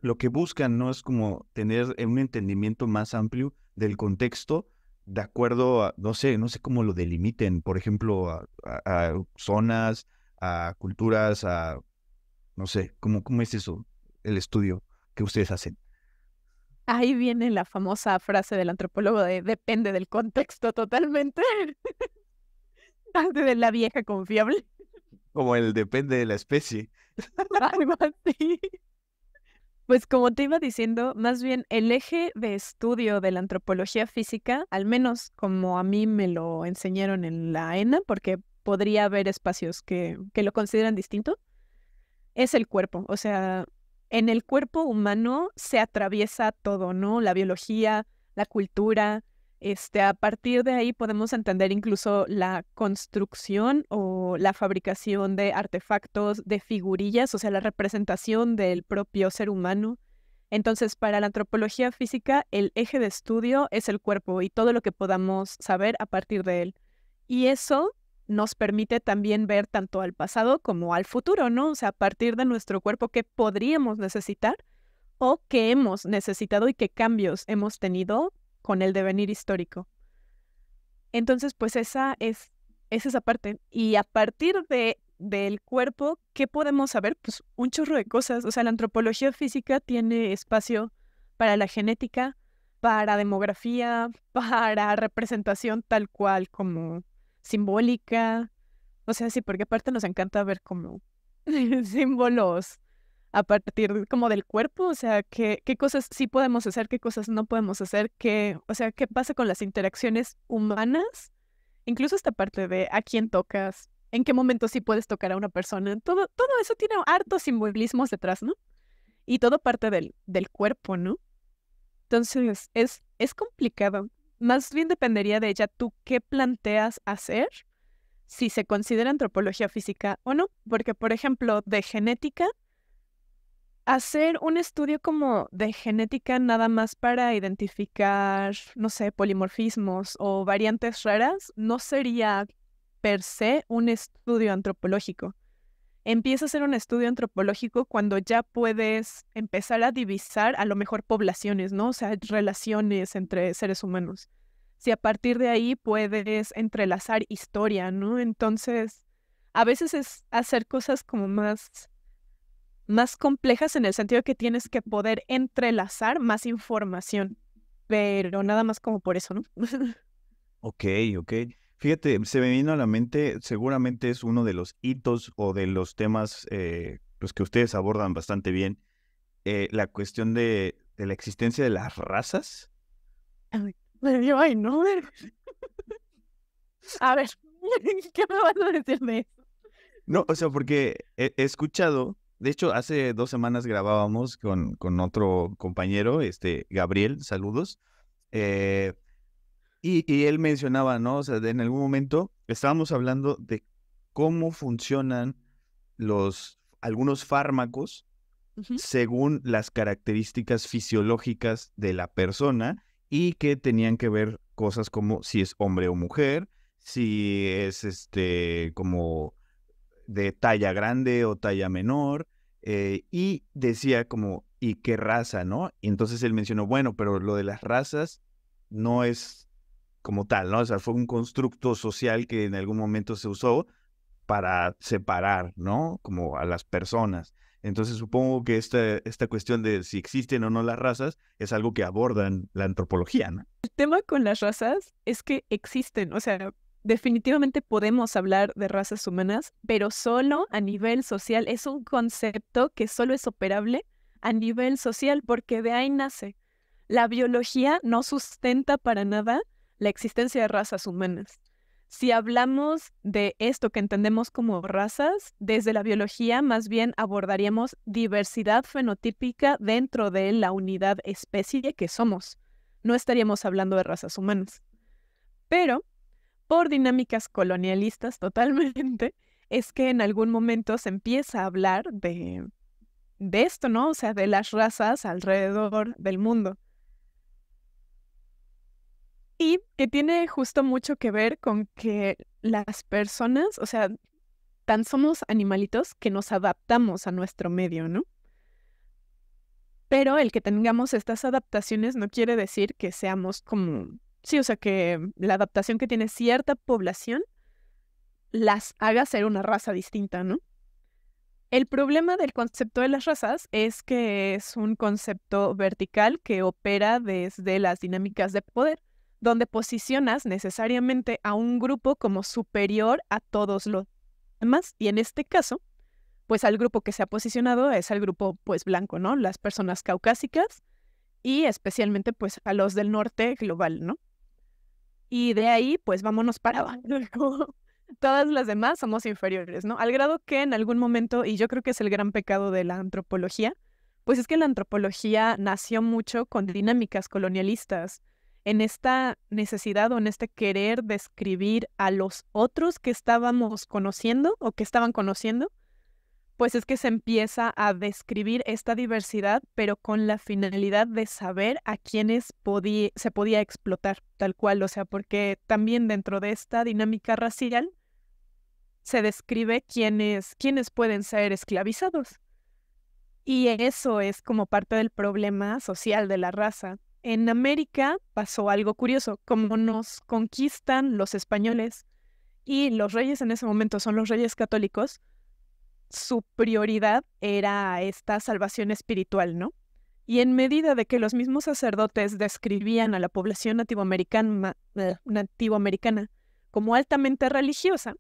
lo que buscan no es como tener un entendimiento más amplio del contexto de acuerdo a, no sé, no sé cómo lo delimiten, por ejemplo, a, zonas, a culturas, a, no sé, ¿cómo, ¿cómo es eso, el estudio que ustedes hacen? Ahí viene la famosa frase del antropólogo de depende del contexto totalmente. de la vieja confiable. Como el depende de la especie. Pues como te iba diciendo, más bien el eje de estudio de la antropología física, al menos como a mí me lo enseñaron en la ENA, porque podría haber espacios que, que lo consideran distinto, es el cuerpo. O sea, en el cuerpo humano se atraviesa todo, ¿no? La biología, la cultura, este, a partir de ahí podemos entender incluso la construcción o la fabricación de artefactos, de figurillas, o sea, la representación del propio ser humano. Entonces, para la antropología física, el eje de estudio es el cuerpo y todo lo que podamos saber a partir de él. Y eso nos permite también ver tanto al pasado como al futuro, ¿no? O sea, a partir de nuestro cuerpo, qué podríamos necesitar o qué hemos necesitado y qué cambios hemos tenido con el devenir histórico. Entonces, pues esa es, esa parte. Y a partir de, del cuerpo, ¿qué podemos saber? Pues un chorro de cosas. O sea, la antropología física tiene espacio para la genética, para demografía, para representación tal cual como simbólica. O sea, sí, porque aparte nos encanta ver como símbolos a partir como del cuerpo, o sea, qué, qué cosas sí podemos hacer, qué cosas no podemos hacer, qué, o sea, qué pasa con las interacciones humanas, incluso esta parte de a quién tocas, en qué momento sí puedes tocar a una persona, todo, todo eso tiene hartos simbolismos detrás, ¿no? Y todo parte del, del cuerpo, ¿no? Entonces, es, es complicado. Más bien dependería de ella tú qué planteas hacer, si se considera antropología física o no, porque, por ejemplo, de genética, hacer un estudio como de genética nada más para identificar, no sé, polimorfismos o variantes raras no sería per se un estudio antropológico. Empieza a ser un estudio antropológico cuando ya puedes empezar a divisar a lo mejor poblaciones, ¿no? O sea, relaciones entre seres humanos. Si a partir de ahí puedes entrelazar historia, ¿no? Entonces, a veces es hacer cosas como más más complejas en el sentido que tienes que poder entrelazar más información, pero nada más como por eso, ¿no? ok, ok. Fíjate, se me vino a la mente, seguramente es uno de los hitos o de los temas los eh, pues, que ustedes abordan bastante bien, eh, la cuestión de, la existencia de las razas. Ay, ay no. A ver, ¿qué me vas a decir de eso? No, o sea, porque he escuchado de hecho, hace dos semanas grabábamos con, con otro compañero, este Gabriel, saludos. Eh, y, él mencionaba, ¿no? O sea, en algún momento estábamos hablando de cómo funcionan los algunos fármacos según las características fisiológicas de la persona y que tenían que ver cosas como si es hombre o mujer, si es este como de talla grande o talla menor, eh, y decía como, ¿y qué raza, no? Y entonces él mencionó, bueno, pero lo de las razas no es como tal, ¿no? O sea, fue un constructo social que en algún momento se usó para separar, ¿no? Como a las personas. Entonces supongo que esta, esta cuestión de si existen o no las razas es algo que abordan la antropología, ¿no? El tema con las razas es que existen, o sea, definitivamente podemos hablar de razas humanas, pero solo a nivel social. Es un concepto que solo es operable a nivel social porque de ahí nace. La biología no sustenta para nada la existencia de razas humanas. Si hablamos de esto que entendemos como razas, desde la biología más bien abordaríamos diversidad fenotípica dentro de la unidad especie que somos. No estaríamos hablando de razas humanas. Pero por dinámicas colonialistas totalmente, es que en algún momento se empieza a hablar de, esto, ¿no? O sea, de las razas alrededor del mundo. Y que tiene justo mucho que ver con que las personas, o sea, tan somos animalitos que nos adaptamos a nuestro medio, ¿no? Pero el que tengamos estas adaptaciones no quiere decir que seamos como Sí, o sea, que la adaptación que tiene cierta población las haga ser una raza distinta, ¿no? El problema del concepto de las razas es que es un concepto vertical que opera desde las dinámicas de poder, donde posicionas necesariamente a un grupo como superior a todos los demás. Y en este caso, pues al grupo que se ha posicionado es al grupo pues blanco, ¿no? Las personas caucásicas y especialmente pues a los del norte global, ¿no? Y de ahí, pues vámonos para abajo. Todas las demás somos inferiores, ¿no? Al grado que en algún momento, y yo creo que es el gran pecado de la antropología, pues es que la antropología nació mucho con dinámicas colonialistas, en esta necesidad o en este querer describir a los otros que estábamos conociendo o que estaban conociendo pues es que se empieza a describir esta diversidad, pero con la finalidad de saber a quiénes se podía explotar, tal cual, o sea, porque también dentro de esta dinámica racial se describe quiénes, quiénes pueden ser esclavizados. Y eso es como parte del problema social de la raza. En América pasó algo curioso, como nos conquistan los españoles y los reyes en ese momento son los reyes católicos, su prioridad era esta salvación espiritual, ¿no? Y en medida de que los mismos sacerdotes describían a la población eh, nativoamericana, como altamente religiosa,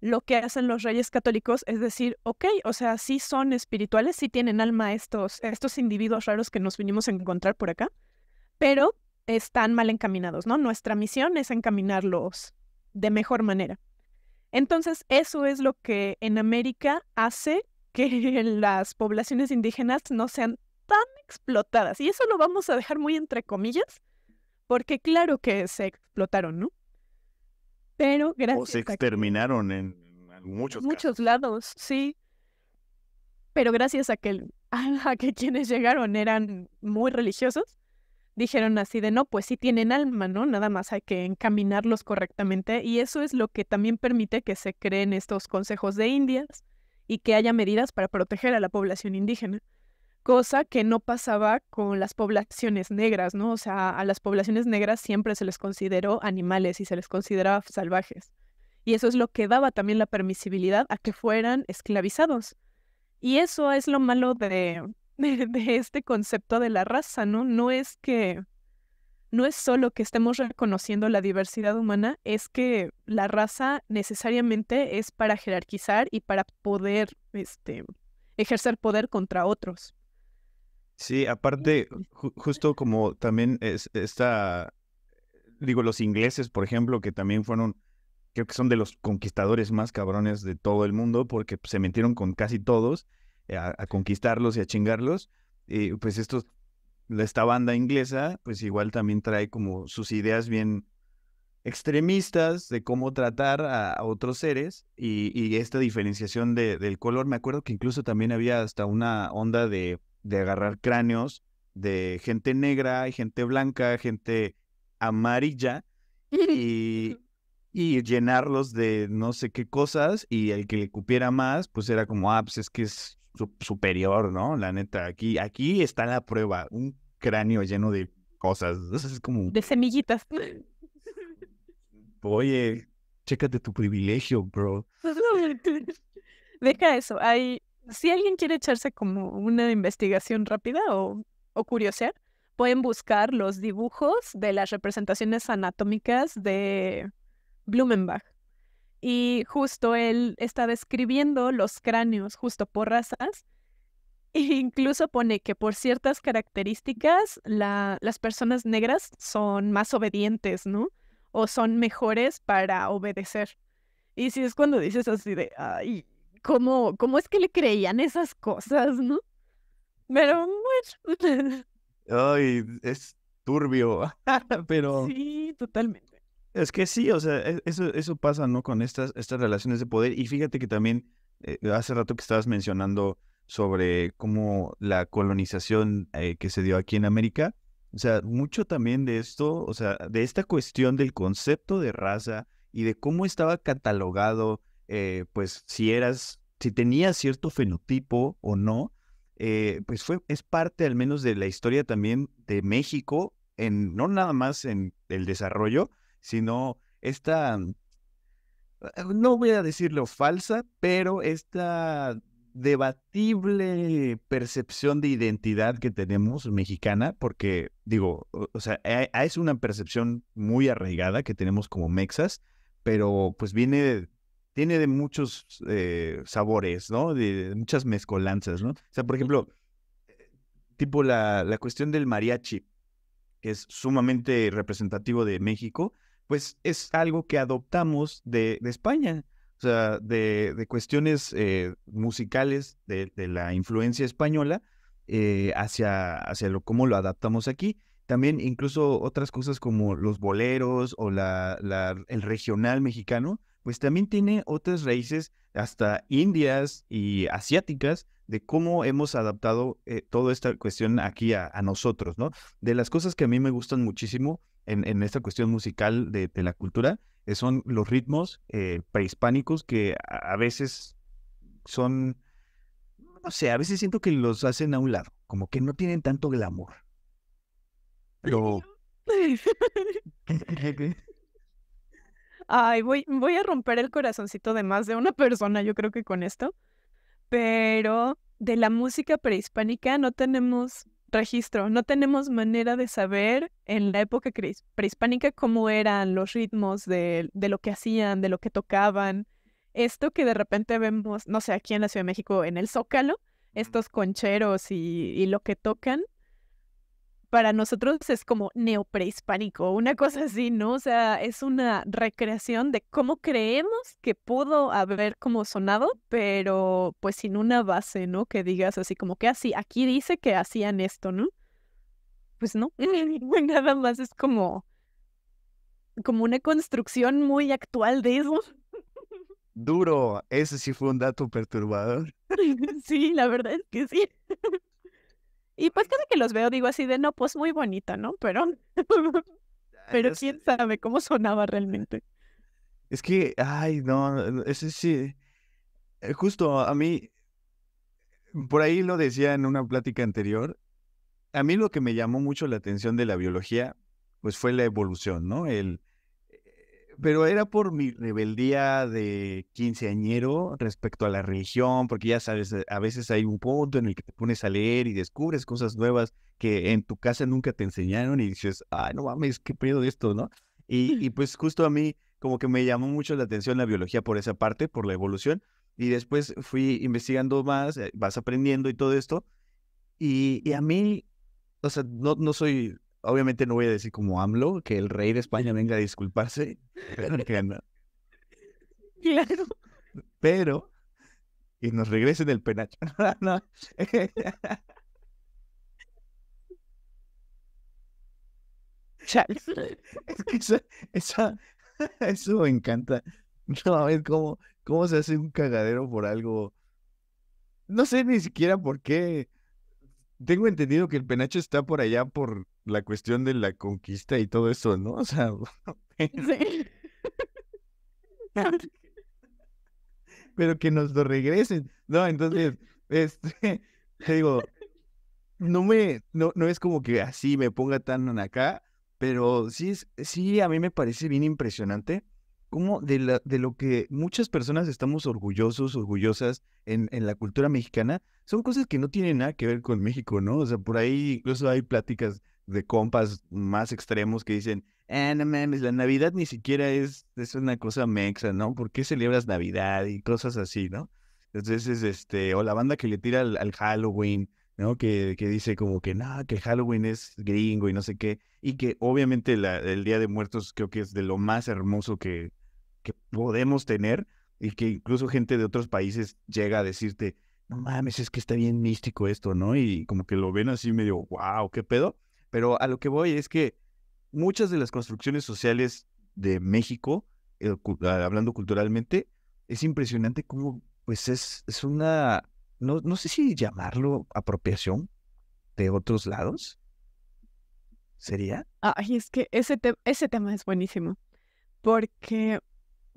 lo que hacen los reyes católicos es decir, ok, o sea, sí son espirituales, sí tienen alma estos, estos individuos raros que nos vinimos a encontrar por acá, pero están mal encaminados, ¿no? Nuestra misión es encaminarlos de mejor manera. Entonces, eso es lo que en América hace que las poblaciones indígenas no sean tan explotadas. Y eso lo vamos a dejar muy entre comillas, porque claro que se explotaron, ¿no? Pero gracias. O exterminaron a en, en, muchos, lados, sí. Pero gracias a que quienes llegaron eran muy religiosos, dijeron así de, no, pues sí tienen alma, ¿no? Nada más hay que encaminarlos correctamente y eso es lo que también permite que se creen estos consejos de Indias y que haya medidas para proteger a la población indígena, cosa que no pasaba con las poblaciones negras, ¿no? O sea, a las poblaciones negras siempre se les consideró animales y se les consideraba salvajes. Y eso es lo que daba también la permisibilidad a que fueran esclavizados. Y eso es lo malo de, de, este concepto de la raza, ¿no? No es que, no es solo que estemos reconociendo la diversidad humana, es que la raza necesariamente es para jerarquizar y para poder, este, ejercer poder contra otros. Sí, aparte, justo como también es, está, digo, los ingleses, por ejemplo, que también fueron, creo que son de los conquistadores más cabrones de todo el mundo, porque pues, se metieron con casi todos eh, a, conquistarlos y a chingarlos, y pues estos, esta banda inglesa, pues igual también trae como sus ideas bien extremistas de cómo tratar a, otros seres y, esta diferenciación de, del color. Me acuerdo que incluso también había hasta una onda de, agarrar cráneos de gente negra, y gente blanca, gente amarilla y, y llenarlos de no sé qué cosas y el que le cupiera más, pues era como, ah, pues es que es superior, ¿no? La neta, aquí, aquí está la prueba, un cráneo lleno de cosas. Es como... De semillitas. Oye, chécate tu privilegio, bro. Deja eso. Hay, si alguien quiere echarse como una investigación rápida o, o curiosear, pueden buscar los dibujos de las representaciones anatómicas de Blumenbach y justo él está describiendo los cráneos justo por razas. E incluso pone que por ciertas características las personas negras son más obedientes, ¿no? O son mejores para obedecer. Y si es cuando dices así de, ay, ¿cómo, cómo es que le creían esas cosas, no? Pero bueno. Ay, es turbio, pero... Sí, totalmente. Es que sí, o sea, e, eso, eso pasa, ¿no? Con estas, estas relaciones de poder. Y fíjate que también eh, hace rato que estabas mencionando sobre cómo la colonización eh, que se dio aquí en América, o sea, mucho también de esto, o sea, de esta cuestión del concepto de raza y de cómo estaba catalogado, eh, pues si eras, si tenías cierto fenotipo o no, pues fue, es parte al menos de la historia también de México, en, no nada más en el desarrollo, sino esta, mm, eh, no voy a decirlo falsa, pero esta debatible percepción de identidad que tenemos mexicana, porque digo, o sea, eh, eh, es una percepción muy arraigada que tenemos como mexas, pero pues viene, tiene de muchos sabores, ¿no? De, muchas mezcolanzas, ¿no? O sea, por ejemplo, tipo la, la cuestión del mariachi, que es sumamente representativo de México, pues es algo que adoptamos de, España, o sea, de, cuestiones eh, musicales de, la influencia española eh, hacia, hacia cómo lo adaptamos aquí. También incluso otras cosas como los boleros o la, el regional mexicano, pues también tiene otras raíces hasta indias y asiáticas de cómo hemos adaptado eh, toda esta cuestión aquí a, a, nosotros, ¿no? De las cosas que a mí me gustan muchísimo en, esta cuestión musical de, la cultura eh, son los ritmos eh, prehispánicos que a, veces son, no sé, a veces siento que los hacen a un lado, como que no tienen tanto glamour. Pero... Ay, voy, voy a romper el corazoncito de más de una persona, yo creo que con esto. Pero de la música prehispánica no tenemos registro. No tenemos manera de saber en la época prehispánica cómo eran los ritmos de, lo que hacían, de lo que tocaban. Esto que de repente vemos, no sé, aquí en la Ciudad de México, en el Zócalo, estos concheros y lo que tocan, para nosotros es como neoprehispánico, una cosa así, ¿no? O sea, es una recreación de cómo creemos que pudo haber como sonado, pero pues sin una base, ¿no? Que digas así como que así, ah, aquí dice que hacían esto, ¿no? Pues no, nada más es como, como una construcción muy actual de eso. Duro, ese sí fue un dato perturbador. sí, la verdad es que sí. Y pues cada que los veo digo así de, no, pues muy bonita, ¿no? Pero, ah, pero quién sabe cómo sonaba realmente. Es que, ay, no, ese sí. Eh, justo a mí, por ahí lo decía en una plática anterior, a mí lo que me llamó mucho la atención de la biología, pues fue la evolución, ¿no? El, pero era por mi rebeldía de quinceañero respecto a la religión, porque ya sabes, eh, a veces hay un punto en el que te pones a leer y descubres cosas nuevas que en tu casa nunca te enseñaron y dices, ay, no mames, qué pedo de esto, ¿no? Y, y pues justo a mí como que me llamó mucho la atención la biología por esa parte, por la evolución, y después fui investigando más, eh, vas aprendiendo y todo esto, y, y a mí, o sea, no, no soy obviamente no voy a decir como AMLO, que el rey de España venga a disculparse. claro. Pero, y nos regresen el penacho... no. Es que eso me encanta. No, ver cómo se hace un cagadero por algo. No sé ni siquiera por qué tengo entendido que el penacho está por allá por la cuestión de la conquista y todo eso, ¿no? O sea, sí. pero que nos lo regresen. No, entonces, este, te digo, no me, no, no es como que así me ponga tan acá, pero sí, sí, a mí me parece bien impresionante como de, la, de lo que muchas personas estamos orgullosos, orgullosas en, en, la cultura mexicana, son cosas que no tienen nada que ver con México, ¿no? O sea, por ahí incluso hay pláticas de compas más extremos que dicen, ah, no mames, la Navidad ni siquiera es, es una cosa mexa, ¿no? ¿Por qué celebras Navidad y cosas así, ¿no? Entonces, este, o la banda que le tira al, Halloween, ¿no? Que, que, dice como que nada, que Halloween es gringo y no sé qué, y que obviamente el Día de Muertos creo que es de lo más hermoso que, que podemos tener y que incluso gente de otros países llega a decirte, no mames, es que está bien místico esto, ¿no? Y como que lo ven así medio, wow, qué pedo. Pero a lo que voy es que muchas de las construcciones sociales de México, ah, hablando culturalmente, es impresionante cómo, pues es, es una, no, no sé si llamarlo apropiación de otros lados. ¿Sería? Ay, es que ese, ese tema es buenísimo, porque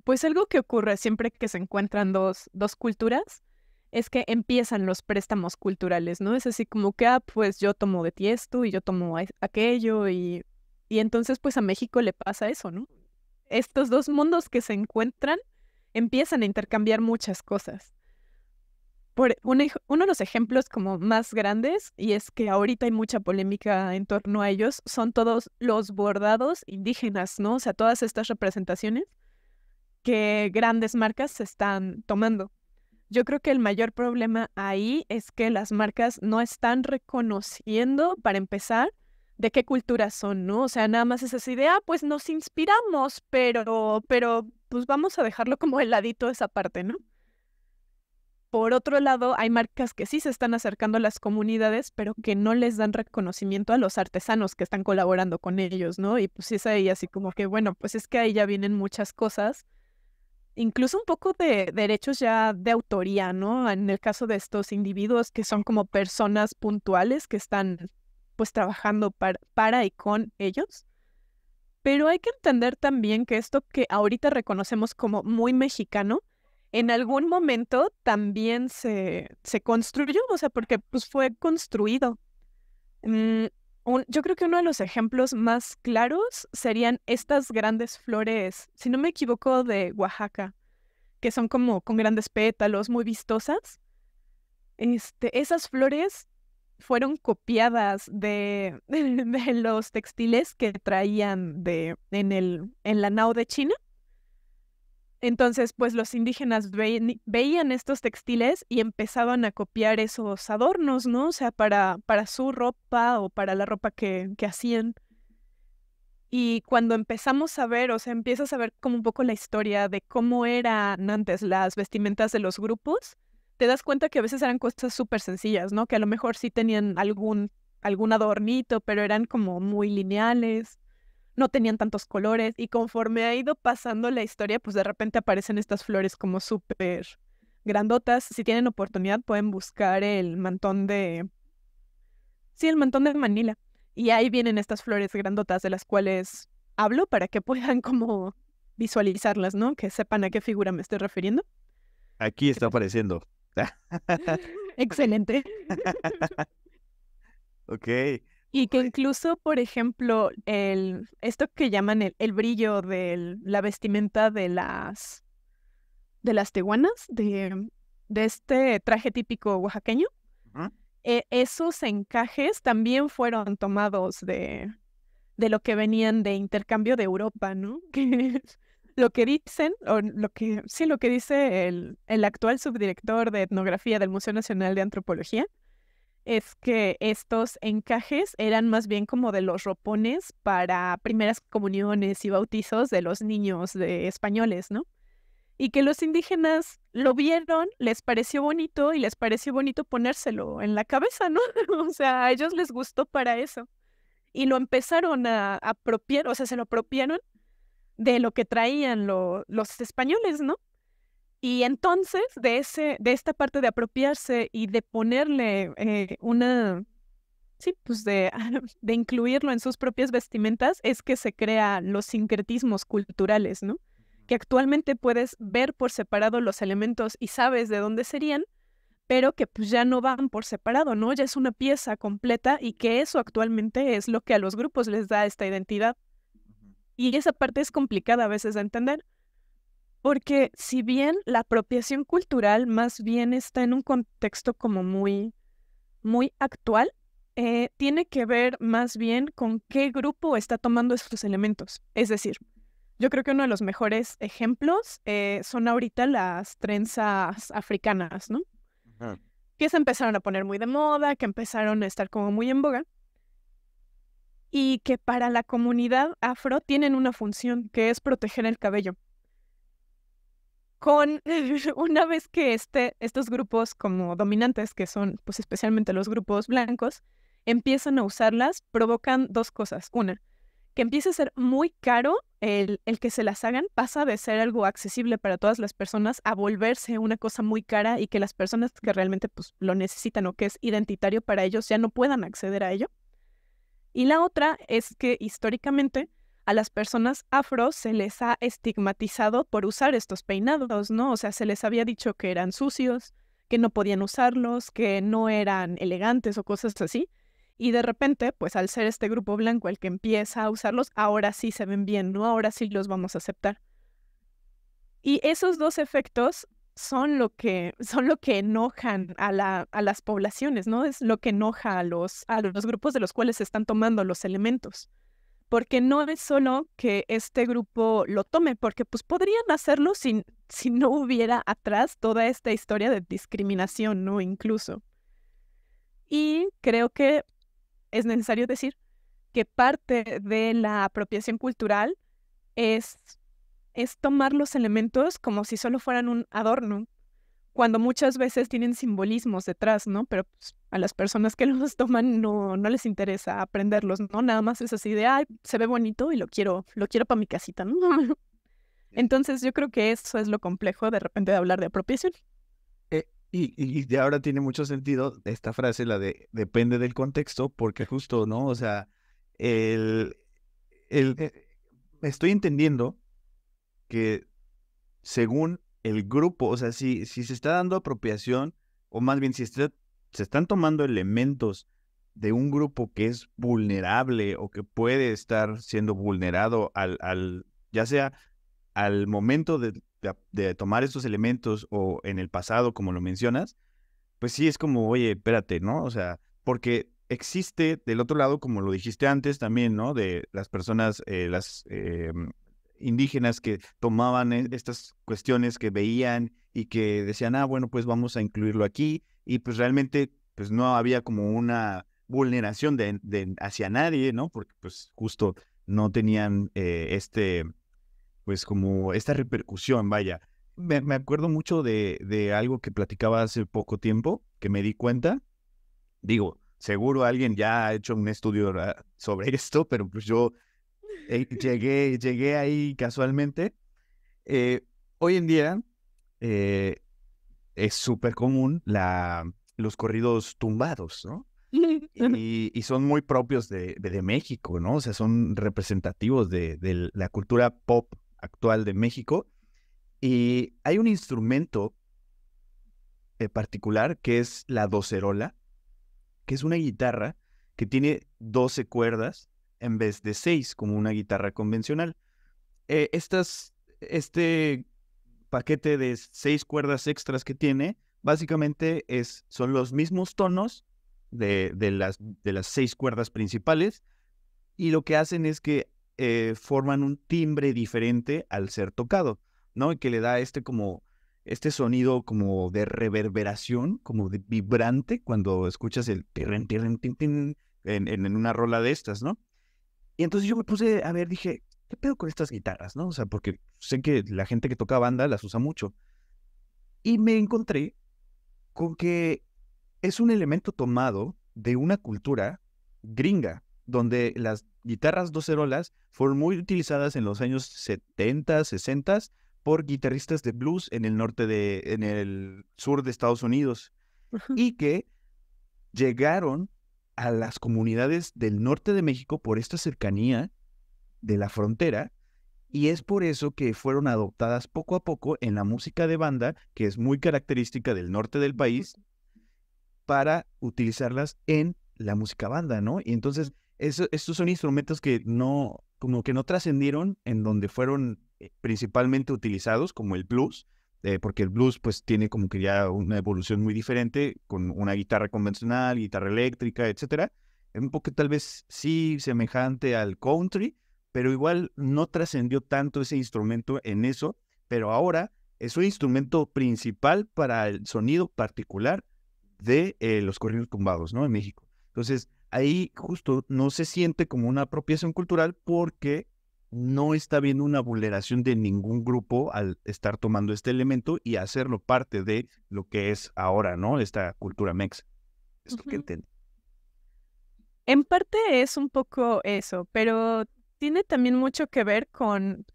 pues algo que ocurre siempre que se encuentran dos, culturas es que empiezan los préstamos culturales, ¿no? Es así como que, ah, pues yo tomo de ti esto y yo tomo aquello y, entonces pues a México le pasa eso, ¿no? Estos dos mundos que se encuentran empiezan a intercambiar muchas cosas. Por uno de los ejemplos como más grandes, y es que ahorita hay mucha polémica en torno a ellos, son todos los bordados indígenas, ¿no? O sea, todas estas representaciones que grandes marcas se están tomando. Yo creo que el mayor problema ahí es que las marcas no están reconociendo, para empezar, de qué culturas son, ¿no? O sea, nada más es esa idea, ah, pues nos inspiramos, pero, pero, pues vamos a dejarlo como heladito esa parte, ¿no? Por otro lado, hay marcas que sí se están acercando a las comunidades, pero que no les dan reconocimiento a los artesanos que están colaborando con ellos, ¿no? Y pues es ahí así como que, bueno, pues es que ahí ya vienen muchas cosas incluso un poco de derechos ya de autoría, ¿no? En el caso de estos individuos que son como personas puntuales que están pues trabajando para, y con ellos. Pero hay que entender también que esto que ahorita reconocemos como muy mexicano, en algún momento también se, se construyó, o sea, porque pues fue construido. Mm, yo creo que uno de los ejemplos más claros serían estas grandes flores, si no me equivoco, de Oaxaca, que son como con grandes pétalos, muy vistosas. Este, esas flores fueron copiadas de, de, los textiles que traían de, en, el, en la nao de China entonces, pues los indígenas veían estos textiles y empezaban a copiar esos adornos, ¿no? O sea, para, para su ropa o para la ropa que, hacían. Y cuando empezamos a ver, o sea, empiezas a ver como un poco la historia de cómo eran antes las vestimentas de los grupos, te das cuenta que a veces eran cosas súper sencillas, ¿no? Que a lo mejor sí tenían algún, algún adornito, pero eran como muy lineales no tenían tantos colores y conforme ha ido pasando la historia, pues de repente aparecen estas flores como súper grandotas. Si tienen oportunidad pueden buscar el mantón de... Sí, el mantón de Manila. Y ahí vienen estas flores grandotas de las cuales hablo para que puedan como visualizarlas, ¿no? Que sepan a qué figura me estoy refiriendo. Aquí está apareciendo. Excelente. ok. Y que incluso, por ejemplo, el, esto que llaman el, brillo de la vestimenta de las, de las tehuanas, de, este traje típico oaxaqueño, e, esos encajes también fueron tomados de, de lo que venían de intercambio de Europa, ¿no? Que lo que dicen, o lo que, sí, lo que dice el, el actual subdirector de etnografía del Museo Nacional de Antropología, es que estos encajes eran más bien como de los ropones para primeras comuniones y bautizos de los niños de españoles, ¿no? Y que los indígenas lo vieron, les pareció bonito y les pareció bonito ponérselo en la cabeza, ¿no? o sea, a ellos les gustó para eso. Y lo empezaron a apropiar, o sea, se lo apropiaron de lo que traían los españoles, ¿no? Y entonces, de, ese, de esta parte de apropiarse y de ponerle eh, una, sí, pues de, ah, de, incluirlo en sus propias vestimentas, es que se crean los sincretismos culturales, ¿no? Que actualmente puedes ver por separado los elementos y sabes de dónde serían, pero que pues ya no van por separado, ¿no? Ya es una pieza completa y que eso actualmente es lo que a los grupos les da esta identidad. Y esa parte es complicada a veces de entender porque si bien la apropiación cultural más bien está en un contexto como muy, muy actual, eh, tiene que ver más bien con qué grupo está tomando estos elementos. Es decir, yo creo que uno de los mejores ejemplos eh, son ahorita las trenzas africanas, ¿no? Que se empezaron a poner muy de moda, que empezaron a estar como muy en boga y que para la comunidad afro tienen una función que es proteger el cabello con una vez que este, estos grupos como dominantes, que son pues especialmente los grupos blancos, empiezan a usarlas, provocan dos cosas. Una, que empiece a ser muy caro el, el que se las hagan, pasa de ser algo accesible para todas las personas a volverse una cosa muy cara y que las personas que realmente pues, lo necesitan o que es identitario para ellos ya no puedan acceder a ello. Y la otra es que históricamente a las personas afro se les ha estigmatizado por usar estos peinados, ¿no? O sea, se les había dicho que eran sucios, que no podían usarlos, que no eran elegantes o cosas así. Y de repente, pues al ser este grupo blanco el que empieza a usarlos, ahora sí se ven bien, ¿no? Ahora sí los vamos a aceptar. Y esos dos efectos son lo que, son lo que enojan a, las poblaciones, ¿no? Es lo que enoja a los, a los grupos de los cuales se están tomando los elementos porque no es solo que este grupo lo tome, porque pues podrían hacerlo si, no hubiera atrás toda esta historia de discriminación, ¿no? Incluso. Y creo que es necesario decir que parte de la apropiación cultural es, es tomar los elementos como si solo fueran un adorno, cuando muchas veces tienen simbolismos detrás, ¿no? Pero pues, a las personas que los toman no, no les interesa aprenderlos, ¿no? Nada más es así de, ay, se ve bonito y lo quiero, lo quiero para mi casita, ¿no? Entonces yo creo que eso es lo complejo de repente de hablar de apropiación. Eh, y, de ahora tiene mucho sentido esta frase, la de depende del contexto, porque justo, ¿no? O sea, el, el, eh, estoy entendiendo que según el grupo, o sea, si, si se está dando apropiación, o más bien si se están tomando elementos de un grupo que es vulnerable o que puede estar siendo vulnerado al, al ya sea al momento de, tomar estos elementos o en el pasado, como lo mencionas, pues sí es como, oye, espérate, ¿no? O sea, porque existe del otro lado, como lo dijiste antes también, ¿no? De las personas, eh, las em, indígenas que tomaban e, estas cuestiones que veían y que decían, ah, bueno, pues vamos a incluirlo aquí. Y pues realmente, pues no había como una vulneración hacia nadie, ¿no? Porque pues justo no tenían eh, este, pues como esta repercusión, vaya. Me, acuerdo mucho de, algo que platicaba hace poco tiempo, que me di cuenta. Digo, seguro alguien ya ha hecho un estudio sobre esto, pero pues yo eh, llegué, llegué ahí casualmente. Eh, hoy en día eh, es súper común los corridos tumbados, ¿no? Y, son muy propios de, México, ¿no? O sea, son representativos de, la cultura pop actual de México. Y hay un instrumento particular que es la docerola, que es una guitarra que tiene 12 cuerdas en vez de seis, como una guitarra convencional. Eh, estas, este paquete de seis cuerdas extras que tiene, básicamente es, son los mismos tonos de, de, las, de las seis cuerdas principales y lo que hacen es que eh, forman un timbre diferente al ser tocado, ¿no? Y que le da este como este sonido como de reverberación, como de vibrante cuando escuchas el tirren, tirren, en, en, en, una rola de estas, ¿no? Y entonces yo me puse a ver, dije, ¿qué pedo con estas guitarras, no? O sea, porque sé que la gente que toca banda las usa mucho. Y me encontré con que es un elemento tomado de una cultura gringa, donde las guitarras docerolas fueron muy utilizadas en los años 70, 60 por guitarristas de blues en el norte de, en el sur de Estados Unidos. Y que llegaron a las comunidades del norte de México por esta cercanía de la frontera y es por eso que fueron adoptadas poco a poco en la música de banda, que es muy característica del norte del país, para utilizarlas en la música banda, ¿no? Y entonces estos son instrumentos que no, como que no trascendieron en donde fueron eh, principalmente utilizados, como el blues, eh, porque el blues pues tiene como que ya una evolución muy diferente con una guitarra convencional, guitarra eléctrica, etcétera. Es un poco tal vez sí semejante al country, pero igual no trascendió tanto ese instrumento en eso, pero ahora es un instrumento principal para el sonido particular de eh, los corridos tumbados, ¿no? En México. Entonces, ahí justo no se siente como una apropiación cultural porque no está habiendo una vulneración de ningún grupo al estar tomando este elemento y hacerlo parte de lo que es ahora, ¿no? Esta cultura mex. Es lo que entiendo. En parte es un poco eso, pero tiene también mucho que ver con,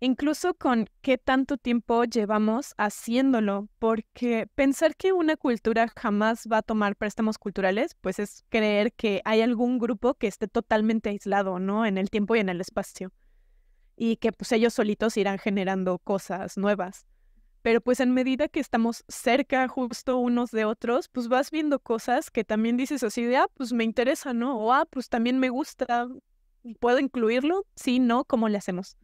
incluso con qué tanto tiempo llevamos haciéndolo, porque pensar que una cultura jamás va a tomar préstamos culturales, pues es creer que hay algún grupo que esté totalmente aislado, ¿no? En el tiempo y en el espacio y que pues ellos solitos irán generando cosas nuevas. Pero pues en medida que estamos cerca justo unos de otros, pues vas viendo cosas que también dices así de, ah, pues me interesa, ¿no? O ah, pues también me gusta, ¿puedo incluirlo? Sí, no, ¿cómo le hacemos?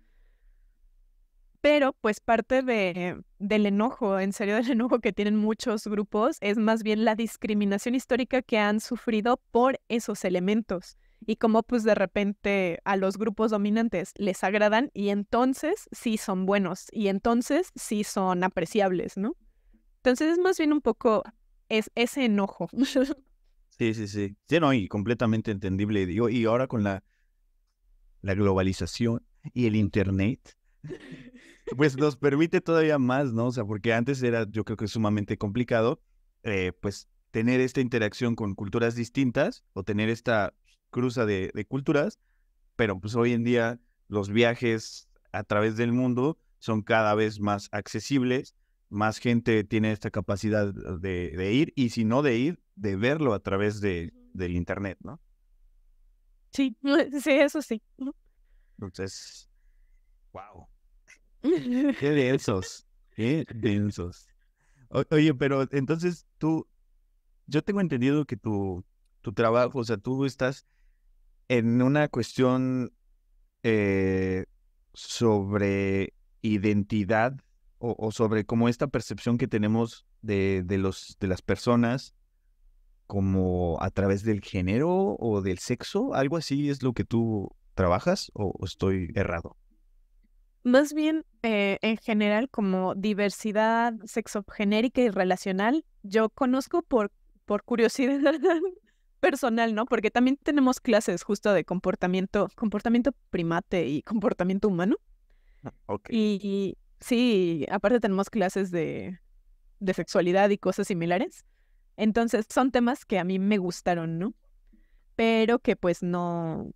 Pero pues parte del enojo, en serio del enojo que tienen muchos grupos, es más bien la discriminación histórica que han sufrido por esos elementos y cómo pues de repente a los grupos dominantes les agradan y entonces sí son buenos y entonces sí son apreciables, ¿no? Entonces es más bien un poco es ese enojo. Sí, sí, sí. Sí, no, y completamente entendible. Digo, y ahora con la, la globalización y el Internet, pues nos permite todavía más, ¿no? O sea, porque antes era, yo creo que sumamente complicado, eh, pues tener esta interacción con culturas distintas o tener esta cruza de, culturas, pero pues hoy en día los viajes a través del mundo son cada vez más accesibles, más gente tiene esta capacidad de, ir y si no de ir, de verlo a través de, del Internet, ¿no? Sí, sí, eso sí. Entonces, wow. Qué densos, qué densos. oye, pero entonces tú, yo tengo entendido que tu, tu trabajo, o sea, tú estás en una cuestión eh, sobre identidad o, sobre cómo esta percepción que tenemos de, los, de las personas como a través del género o del sexo, algo así es lo que tú trabajas o, estoy errado? Más bien, eh, en general, como diversidad sexogenérica y relacional, yo conozco por, por curiosidad personal, ¿no? Porque también tenemos clases justo de comportamiento, comportamiento primate y comportamiento humano. Ah, okay. Y, sí, aparte tenemos clases de, de sexualidad y cosas similares. Entonces son temas que a mí me gustaron, ¿no? Pero que pues no,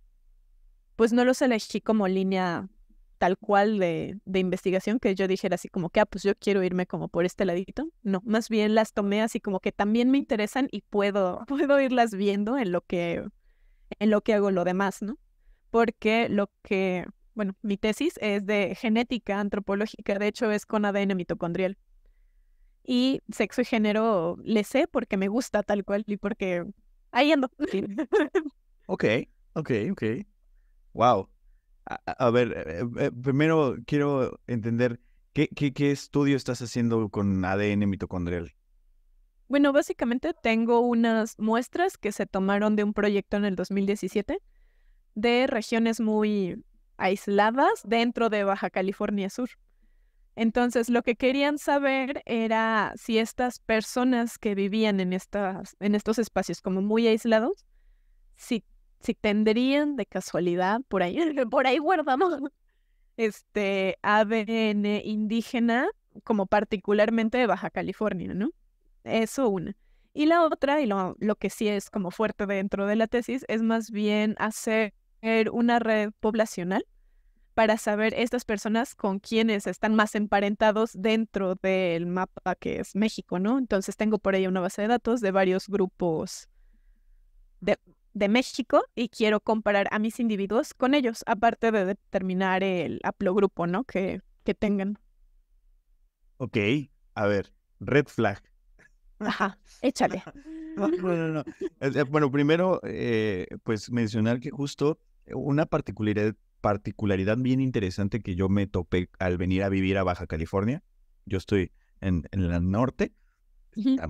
pues no los elegí como línea tal cual de, investigación que yo dijera así como que, ah, pues yo quiero irme como por este ladito. No, más bien las tomé así como que también me interesan y puedo, puedo irlas viendo en lo que, en lo que hago lo demás, ¿no? Porque lo que, bueno, mi tesis es de genética antropológica, de hecho es con ADN mitocondrial. Y sexo y género le sé porque me gusta tal cual y porque ahí ando. ok, ok, ok. Wow, a, ver, eh, eh, primero quiero entender, ¿qué, ¿qué, estudio estás haciendo con ADN mitocondrial? Bueno, básicamente tengo unas muestras que se tomaron de un proyecto en el 2017 de regiones muy aisladas dentro de Baja California Sur. Entonces, lo que querían saber era si estas personas que vivían en, estas, en estos espacios como muy aislados, si si tendrían de casualidad, por ahí, por ahí guardamos este ADN indígena, como particularmente de Baja California, ¿no? Eso una. Y la otra, y lo, lo que sí es como fuerte dentro de la tesis, es más bien hacer una red poblacional para saber estas personas con quienes están más emparentados dentro del mapa que es México, ¿no? Entonces tengo por ahí una base de datos de varios grupos, de de México y quiero comparar a mis individuos con ellos, aparte de determinar el haplogrupo, ¿no? Que, que tengan. Ok, a ver, red flag. Ajá, échale. no, no, no. Eh, eh, bueno, primero, eh, pues mencionar que justo una particularidad, particularidad bien interesante que yo me topé al venir a vivir a Baja California. Yo estoy en, el norte,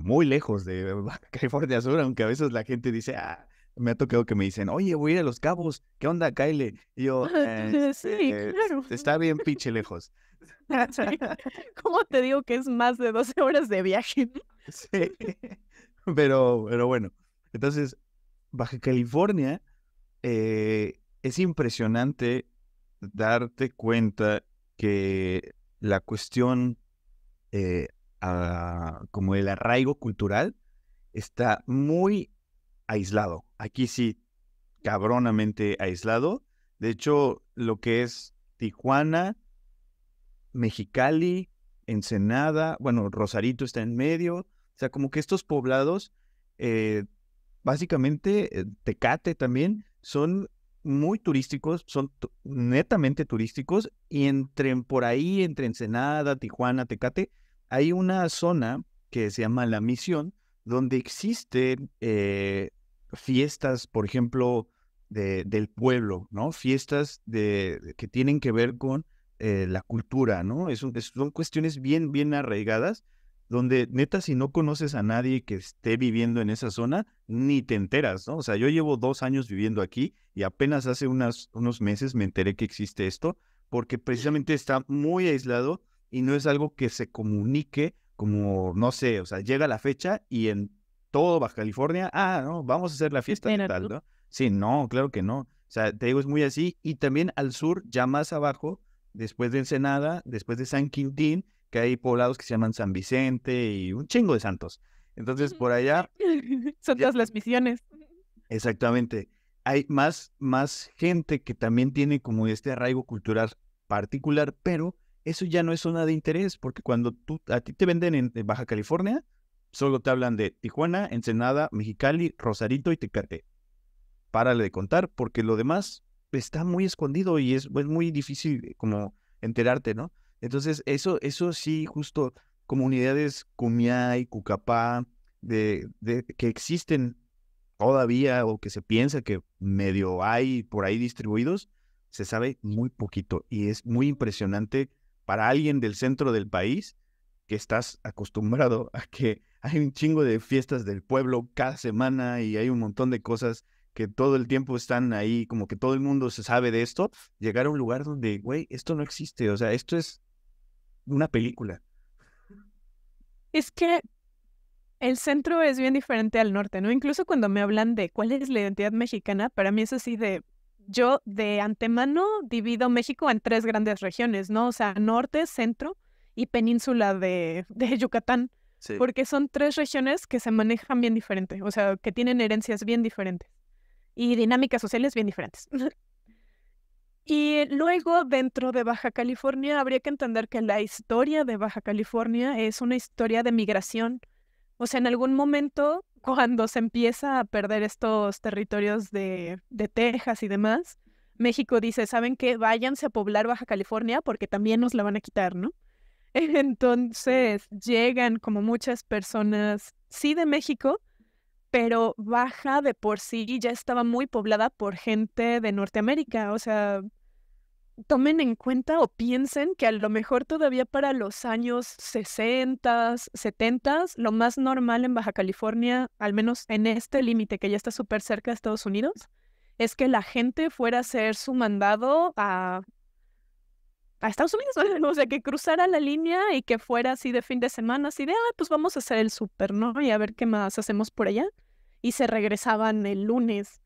muy lejos de Baja California Sur, aunque a veces la gente dice, ah, me ha tocado que me dicen, oye, voy a ir a Los Cabos, ¿qué onda, Kyle? Y yo, eh, sí, eh, claro. Está bien pinche lejos. ¿Cómo te digo que es más de 12 horas de viaje? sí, pero, pero bueno. Entonces, Baja California eh, es impresionante darte cuenta que la cuestión ah, como el arraigo cultural está muy aislado. Aquí sí, cabronamente aislado. De hecho, lo que es Tijuana, Mexicali, Ensenada, bueno, Rosarito está en medio. O sea, como que estos poblados, eh, básicamente, eh, Tecate también, son muy turísticos, son netamente turísticos, y entre por ahí, entre Ensenada, Tijuana, Tecate, hay una zona que se llama La Misión, donde existe eh, fiestas, por ejemplo, de, del pueblo, ¿no? Fiestas de, que tienen que ver con eh, la cultura, ¿no? Es, son cuestiones bien, bien arraigadas, donde neta, si no conoces a nadie que esté viviendo en esa zona, ni te enteras, ¿no? O sea, yo llevo dos años viviendo aquí y apenas hace unos meses me enteré que existe esto, porque precisamente está muy aislado y no es algo que se comunique como, no sé, o sea, llega la fecha y en todo Baja California, ah, no, vamos a hacer la fiesta tal, ¿no? Sí, no, claro que no. O sea, te digo, es muy así. Y también al sur, ya más abajo, después de Ensenada, después de San Quintín, que hay poblados que se llaman San Vicente y un chingo de santos. Entonces, por allá... Son todas las misiones. Exactamente. Hay más, más gente que también tiene como este arraigo cultural particular, pero eso ya no es zona de interés, porque cuando tú, a ti te venden en Baja California, solo te hablan de Tijuana, Ensenada, Mexicali, Rosarito y Tecate. Párale de contar, porque lo demás está muy escondido y es, muy difícil eh, como enterarte, ¿no? Entonces, eso, eso sí, justo comunidades y Cucapá, de, de, que existen todavía o que se piensa que medio hay por ahí distribuidos, se sabe muy poquito y es muy impresionante para alguien del centro del país que estás acostumbrado a que hay un chingo de fiestas del pueblo cada semana y hay un montón de cosas que todo el tiempo están ahí, como que todo el mundo se sabe de esto, llegar a un lugar donde, güey, esto no existe, o sea, esto es una película. Es que el centro es bien diferente al norte, ¿no? Incluso cuando me hablan de cuál es la identidad mexicana, para mí es así de, yo de antemano divido México en tres grandes regiones, ¿no? O sea, norte, centro y península de, Yucatán. Porque son tres regiones que se manejan bien diferente, o sea, que tienen herencias bien diferentes y dinámicas sociales bien diferentes. y luego, dentro de Baja California, habría que entender que la historia de Baja California es una historia de migración. O sea, en algún momento, cuando se empieza a perder estos territorios de, de Texas y demás, México dice, ¿saben qué? Váyanse a poblar Baja California porque también nos la van a quitar, ¿no? Entonces llegan como muchas personas, sí de México, pero Baja de por sí y ya estaba muy poblada por gente de Norteamérica. O sea, tomen en cuenta o piensen que a lo mejor todavía para los años 60, 70, lo más normal en Baja California, al menos en este límite que ya está súper cerca de Estados Unidos, es que la gente fuera a hacer su mandado a a Estados Unidos, o sea, que cruzara la línea y que fuera así de fin de semana, así de, ah, pues vamos a hacer el súper, ¿no? Y a ver qué más hacemos por allá. Y se regresaban el lunes.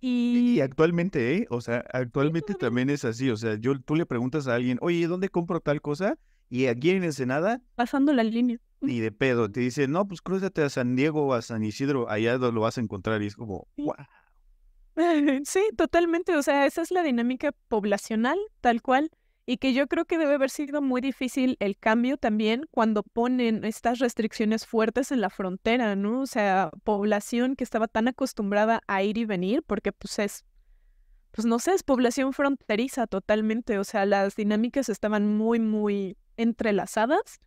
Y, actualmente, ¿eh? O sea, actualmente también es así, o sea, yo, tú le preguntas a alguien, oye, ¿dónde compro tal cosa? Y aquí en Ensenada... Pasando la línea. Y de pedo, te dice, no, pues crúzate a San Diego o a San Isidro, allá lo vas a encontrar y es como, wow. Sí, totalmente. O sea, esa es la dinámica poblacional, tal cual y que yo creo que debe haber sido muy difícil el cambio también cuando ponen estas restricciones fuertes en la frontera, ¿no? O sea, población que estaba tan acostumbrada a ir y venir, porque pues es, pues no sé, es población fronteriza totalmente, o sea, las dinámicas estaban muy, muy entrelazadas,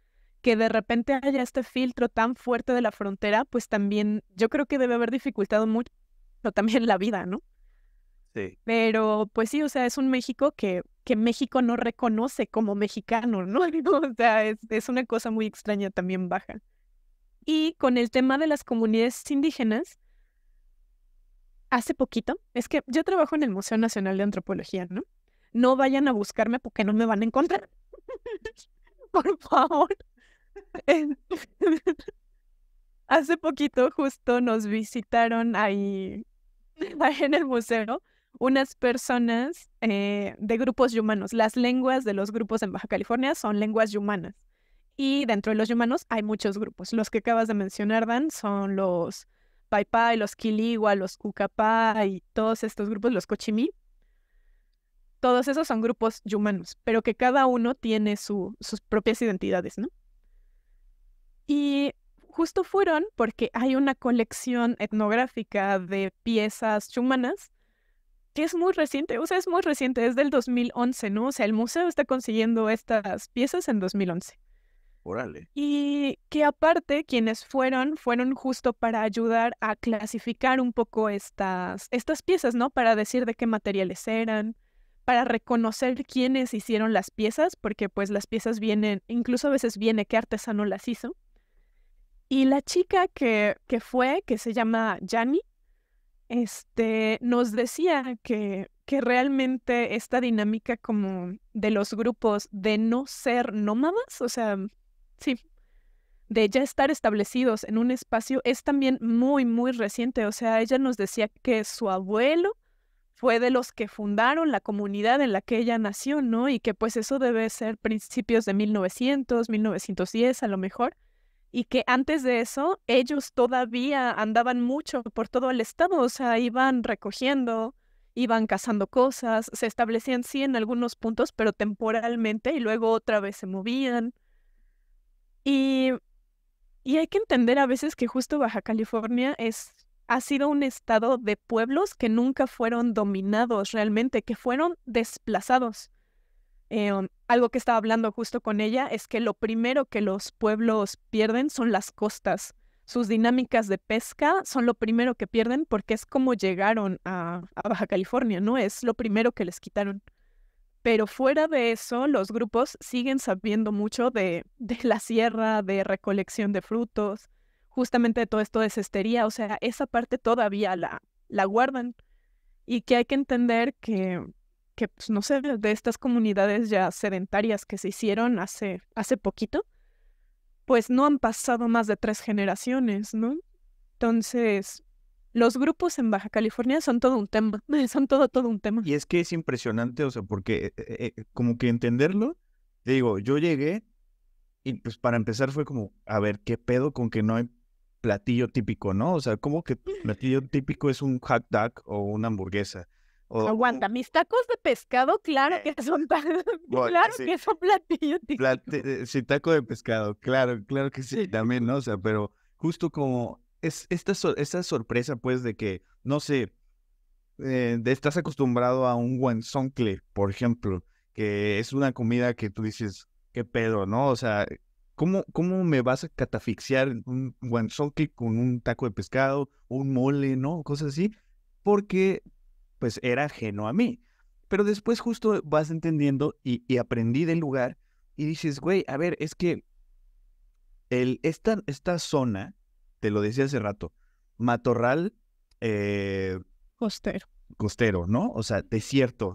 que de repente haya este filtro tan fuerte de la frontera, pues también yo creo que debe haber dificultado mucho también la vida, ¿no? Pero pues sí, o sea, es un México que, que México no reconoce como mexicano, ¿no? O sea, es, es una cosa muy extraña también baja. Y con el tema de las comunidades indígenas, hace poquito, es que yo trabajo en el Museo Nacional de Antropología, ¿no? No vayan a buscarme porque no me van a encontrar. Por favor. hace poquito justo nos visitaron ahí, en el museo ¿no? unas personas eh, de grupos yumanos. Las lenguas de los grupos en Baja California son lenguas yumanas. Y dentro de los yumanos hay muchos grupos. Los que acabas de mencionar, Dan, son los Paipai, los Quiligua, los Ucapá y todos estos grupos, los Cochimí. Todos esos son grupos yumanos, pero que cada uno tiene sus propias identidades, ¿no? Y justo fueron porque hay una colección etnográfica de piezas humanas que es muy reciente, o sea, es muy reciente, es del 2011, ¿no? O sea, el museo está consiguiendo estas piezas en 2011. Órale. Y que aparte quienes fueron, fueron justo para ayudar a clasificar un poco estas, estas piezas, ¿no? Para decir de qué materiales eran, para reconocer quiénes hicieron las piezas, porque pues las piezas vienen, incluso a veces viene qué artesano las hizo. Y la chica que, que fue, que se llama Yanni, este, nos decía que, que realmente esta dinámica como de los grupos de no ser nómadas, o sea, sí, de ya estar establecidos en un espacio es también muy, muy reciente. O sea, ella nos decía que su abuelo fue de los que fundaron la comunidad en la que ella nació, ¿no? Y que pues eso debe ser principios de 1900, 1910 a lo mejor y que antes de eso ellos todavía andaban mucho por todo el estado, o sea, iban recogiendo, iban cazando cosas, se establecían sí en algunos puntos, pero temporalmente y luego otra vez se movían. Y, y hay que entender a veces que justo Baja California es, ha sido un estado de pueblos que nunca fueron dominados realmente, que fueron desplazados. Em, algo que estaba hablando justo con ella es que lo primero que los pueblos pierden son las costas. Sus dinámicas de pesca son lo primero que pierden porque es como llegaron a, Baja California, ¿no? Es lo primero que les quitaron. Pero fuera de eso, los grupos siguen sabiendo mucho de, la sierra, de recolección de frutos, justamente todo esto de cestería. O sea, esa parte todavía la, la guardan. Y que hay que entender que que, pues, no sé, de estas comunidades ya sedentarias que se hicieron hace, hace poquito, pues no han pasado más de tres generaciones, ¿no? Entonces, los grupos en Baja California son todo un tema, son todo, todo un tema. Y es que es impresionante, o sea, porque eh, eh, como que entenderlo, digo, yo llegué y pues para empezar fue como, a ver, ¿qué pedo con que no hay platillo típico, no? O sea, como que platillo típico es un hot dog o una hamburguesa? Aguanta, mis tacos de pescado, claro eh. que son son platillos. Eh, sí, taco de pescado, claro, claro que sí, también, ¿no? O sea, pero justo como es esta, sorpresa, pues, de que, no sé, eh, estás acostumbrado a un guanzoncle, por ejemplo, que es una comida que tú dices, qué pedo, ¿no? O sea, ¿cómo, cómo me vas a catafixiar un guanzoncle con un taco de pescado, un mole, ¿no? Cosas así porque pues era ajeno a mí. Pero después justo vas entendiendo y, aprendí del lugar y dices, güey, a ver, es que el, esta, esta zona, te lo decía hace rato, matorral... Eh, costero. Costero, ¿no? O sea, desierto.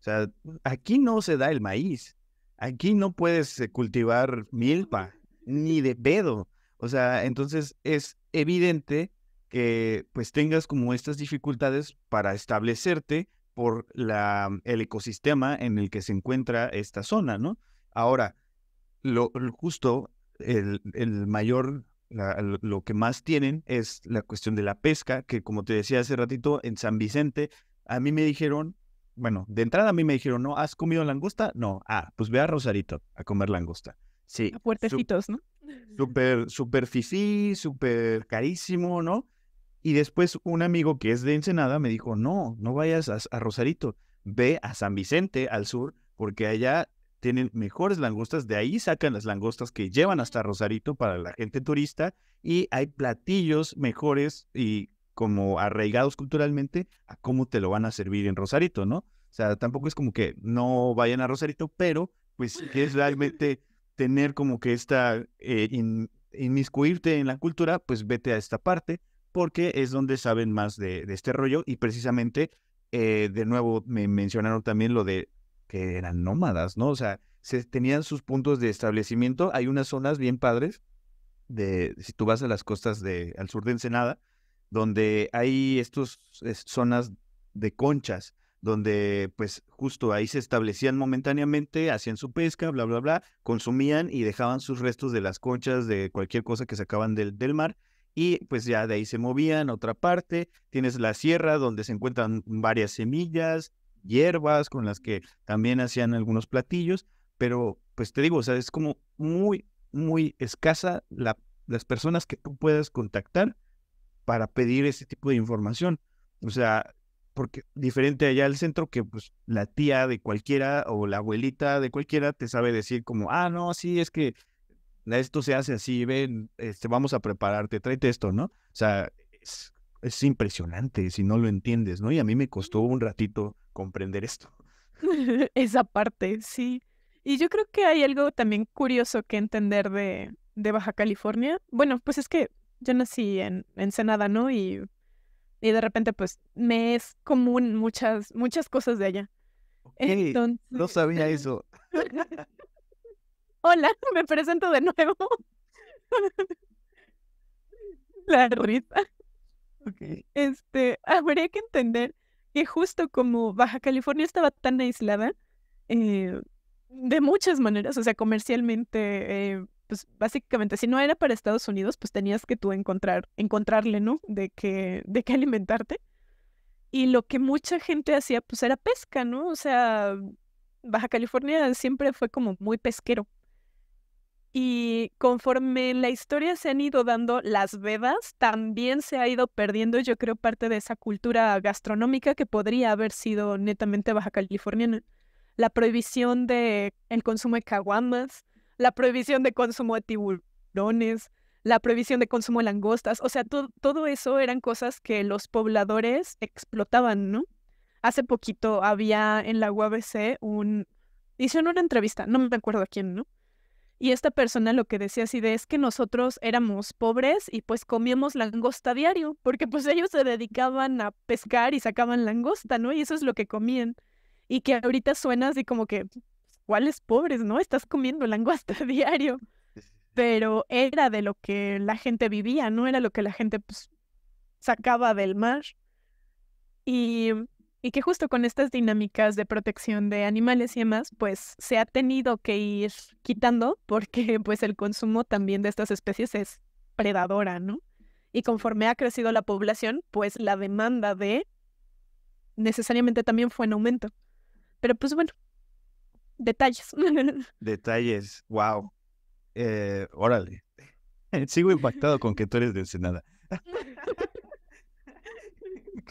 O sea, aquí no se da el maíz. Aquí no puedes eh, cultivar milpa, ni de pedo. O sea, entonces es evidente que pues tengas como estas dificultades para establecerte por la, el ecosistema en el que se encuentra esta zona, ¿no? Ahora, lo, justo el, mayor, lo que más tienen es la cuestión de la pesca, que como te decía hace ratito, en San Vicente, a mí me dijeron, bueno, de entrada a mí me dijeron, no, ¿has comido langosta? No, ah, pues ve a Rosarito a comer langosta. Sí. A puertecitos, ¿no? Súper, superficie, súper carísimo, ¿no? Y después un amigo que es de Ensenada me dijo, no, no vayas a, Rosarito, ve a San Vicente, al sur, porque allá tienen mejores langostas, de ahí sacan las langostas que llevan hasta Rosarito para la gente turista y hay platillos mejores y como arraigados culturalmente a cómo te lo van a servir en Rosarito, ¿no? O sea, tampoco es como que no vayan a Rosarito, pero pues quieres realmente tener como que esta, eh, inmiscuirte en la cultura, pues vete a esta parte, porque es donde saben más de, este rollo y precisamente, eh, de nuevo, me mencionaron también lo de que eran nómadas, ¿no? O sea, se tenían sus puntos de establecimiento. Hay unas zonas bien padres, de, si tú vas a las costas de, al sur de Ensenada, donde hay estas zonas de conchas, donde pues justo ahí se establecían momentáneamente, hacían su pesca, bla, bla, bla, consumían y dejaban sus restos de las conchas, de cualquier cosa que sacaban del, del mar y pues ya de ahí se movían a otra parte. Tienes la sierra donde se encuentran varias semillas, hierbas con las que también hacían algunos platillos, pero pues te digo, o sea, es como muy, muy escasa las personas que tú puedas contactar para pedir ese tipo de información. O sea, porque diferente allá al centro que pues la tía de cualquiera o la abuelita de cualquiera te sabe decir como, ah, no, sí, es que esto se hace así, ven, este, vamos a prepararte, tráete esto, ¿no? O sea, es, impresionante si no lo entiendes, ¿no? Y a mí me costó un ratito comprender esto. Esa parte, sí. Y yo creo que hay algo también curioso que entender de, de Baja California. Bueno, pues es que yo nací en Ensenada, ¿no? Y, de repente, pues, me es común muchas, muchas cosas de allá. No sabía eso. hola, me presento de nuevo. La risa. Este, habría que entender que justo como Baja California estaba tan aislada, eh, de muchas maneras, o sea, comercialmente, eh, pues básicamente, si no era para Estados Unidos, pues tenías que tú encontrar, encontrarle, ¿no? De qué, de qué alimentarte. Y lo que mucha gente hacía, pues era pesca, ¿no? O sea, Baja California siempre fue como muy pesquero. Y conforme la historia se han ido dando las vedas, también se ha ido perdiendo, yo creo, parte de esa cultura gastronómica que podría haber sido netamente baja californiana. La prohibición de el consumo de caguamas, la prohibición de consumo de tiburones, la prohibición de consumo de langostas, o sea, todo eso eran cosas que los pobladores explotaban, ¿no? Hace poquito había en la UABC un... Hicieron una entrevista, no me acuerdo a quién, ¿no? Y esta persona lo que decía así de es que nosotros éramos pobres y pues comíamos langosta diario, porque pues ellos se dedicaban a pescar y sacaban langosta, ¿no? Y eso es lo que comían. Y que ahorita suena así como que, ¿cuáles pobres, no? Estás comiendo langosta diario. Pero era de lo que la gente vivía, ¿no? Era lo que la gente pues, sacaba del mar. Y y que justo con estas dinámicas de protección de animales y demás, pues se ha tenido que ir quitando porque pues el consumo también de estas especies es predadora, ¿no? Y conforme ha crecido la población, pues la demanda de necesariamente también fue en aumento. Pero pues bueno, detalles. Detalles, wow. Eh, órale. Sigo impactado con que tú eres de Ensenada.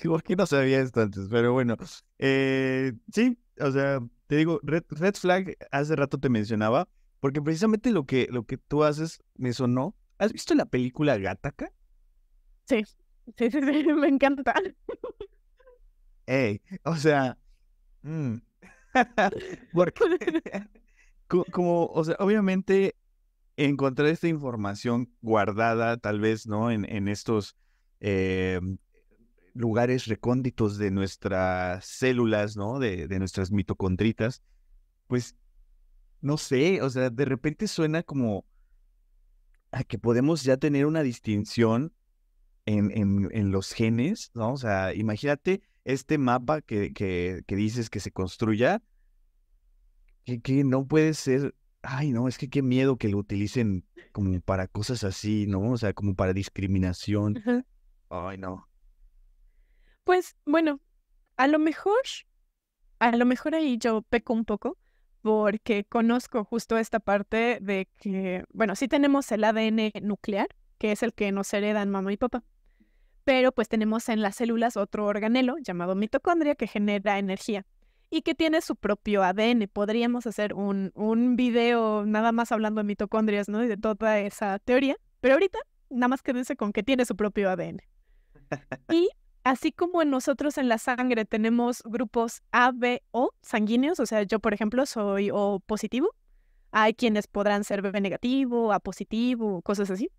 ¿Por qué no sabía esto antes? Pero bueno, eh, sí, o sea, te digo, red, Flag hace rato te mencionaba, porque precisamente lo que, lo que tú haces me sonó. ¿Has visto la película Gataca? Sí, sí, sí, me encanta. Ey, o sea, mm, porque, como, o sea, obviamente encontrar esta información guardada tal vez, ¿no? En, en estos em, lugares recónditos de nuestras células, ¿no? De, nuestras mitocondritas, pues no sé, o sea, de repente suena como a que podemos ya tener una distinción en, los genes, ¿no? O sea, imagínate este mapa que, dices que se construya, que, que, no puede ser, ay, no, es que qué miedo que lo utilicen como para cosas así, ¿no? O sea, como para discriminación. Ay, no. Pues bueno, a lo mejor, a lo mejor ahí yo peco un poco, porque conozco justo esta parte de que, bueno, sí tenemos el ADN nuclear, que es el que nos heredan mamá y papá, pero pues tenemos en las células otro organelo llamado mitocondria que genera energía y que tiene su propio ADN. Podríamos hacer un, un video nada más hablando de mitocondrias, ¿no? Y de toda esa teoría, pero ahorita nada más quédense con que tiene su propio ADN. Y así como en nosotros en la sangre tenemos grupos A, B, O sanguíneos, o sea, yo por ejemplo soy O positivo, hay quienes podrán ser B negativo, A positivo, cosas así.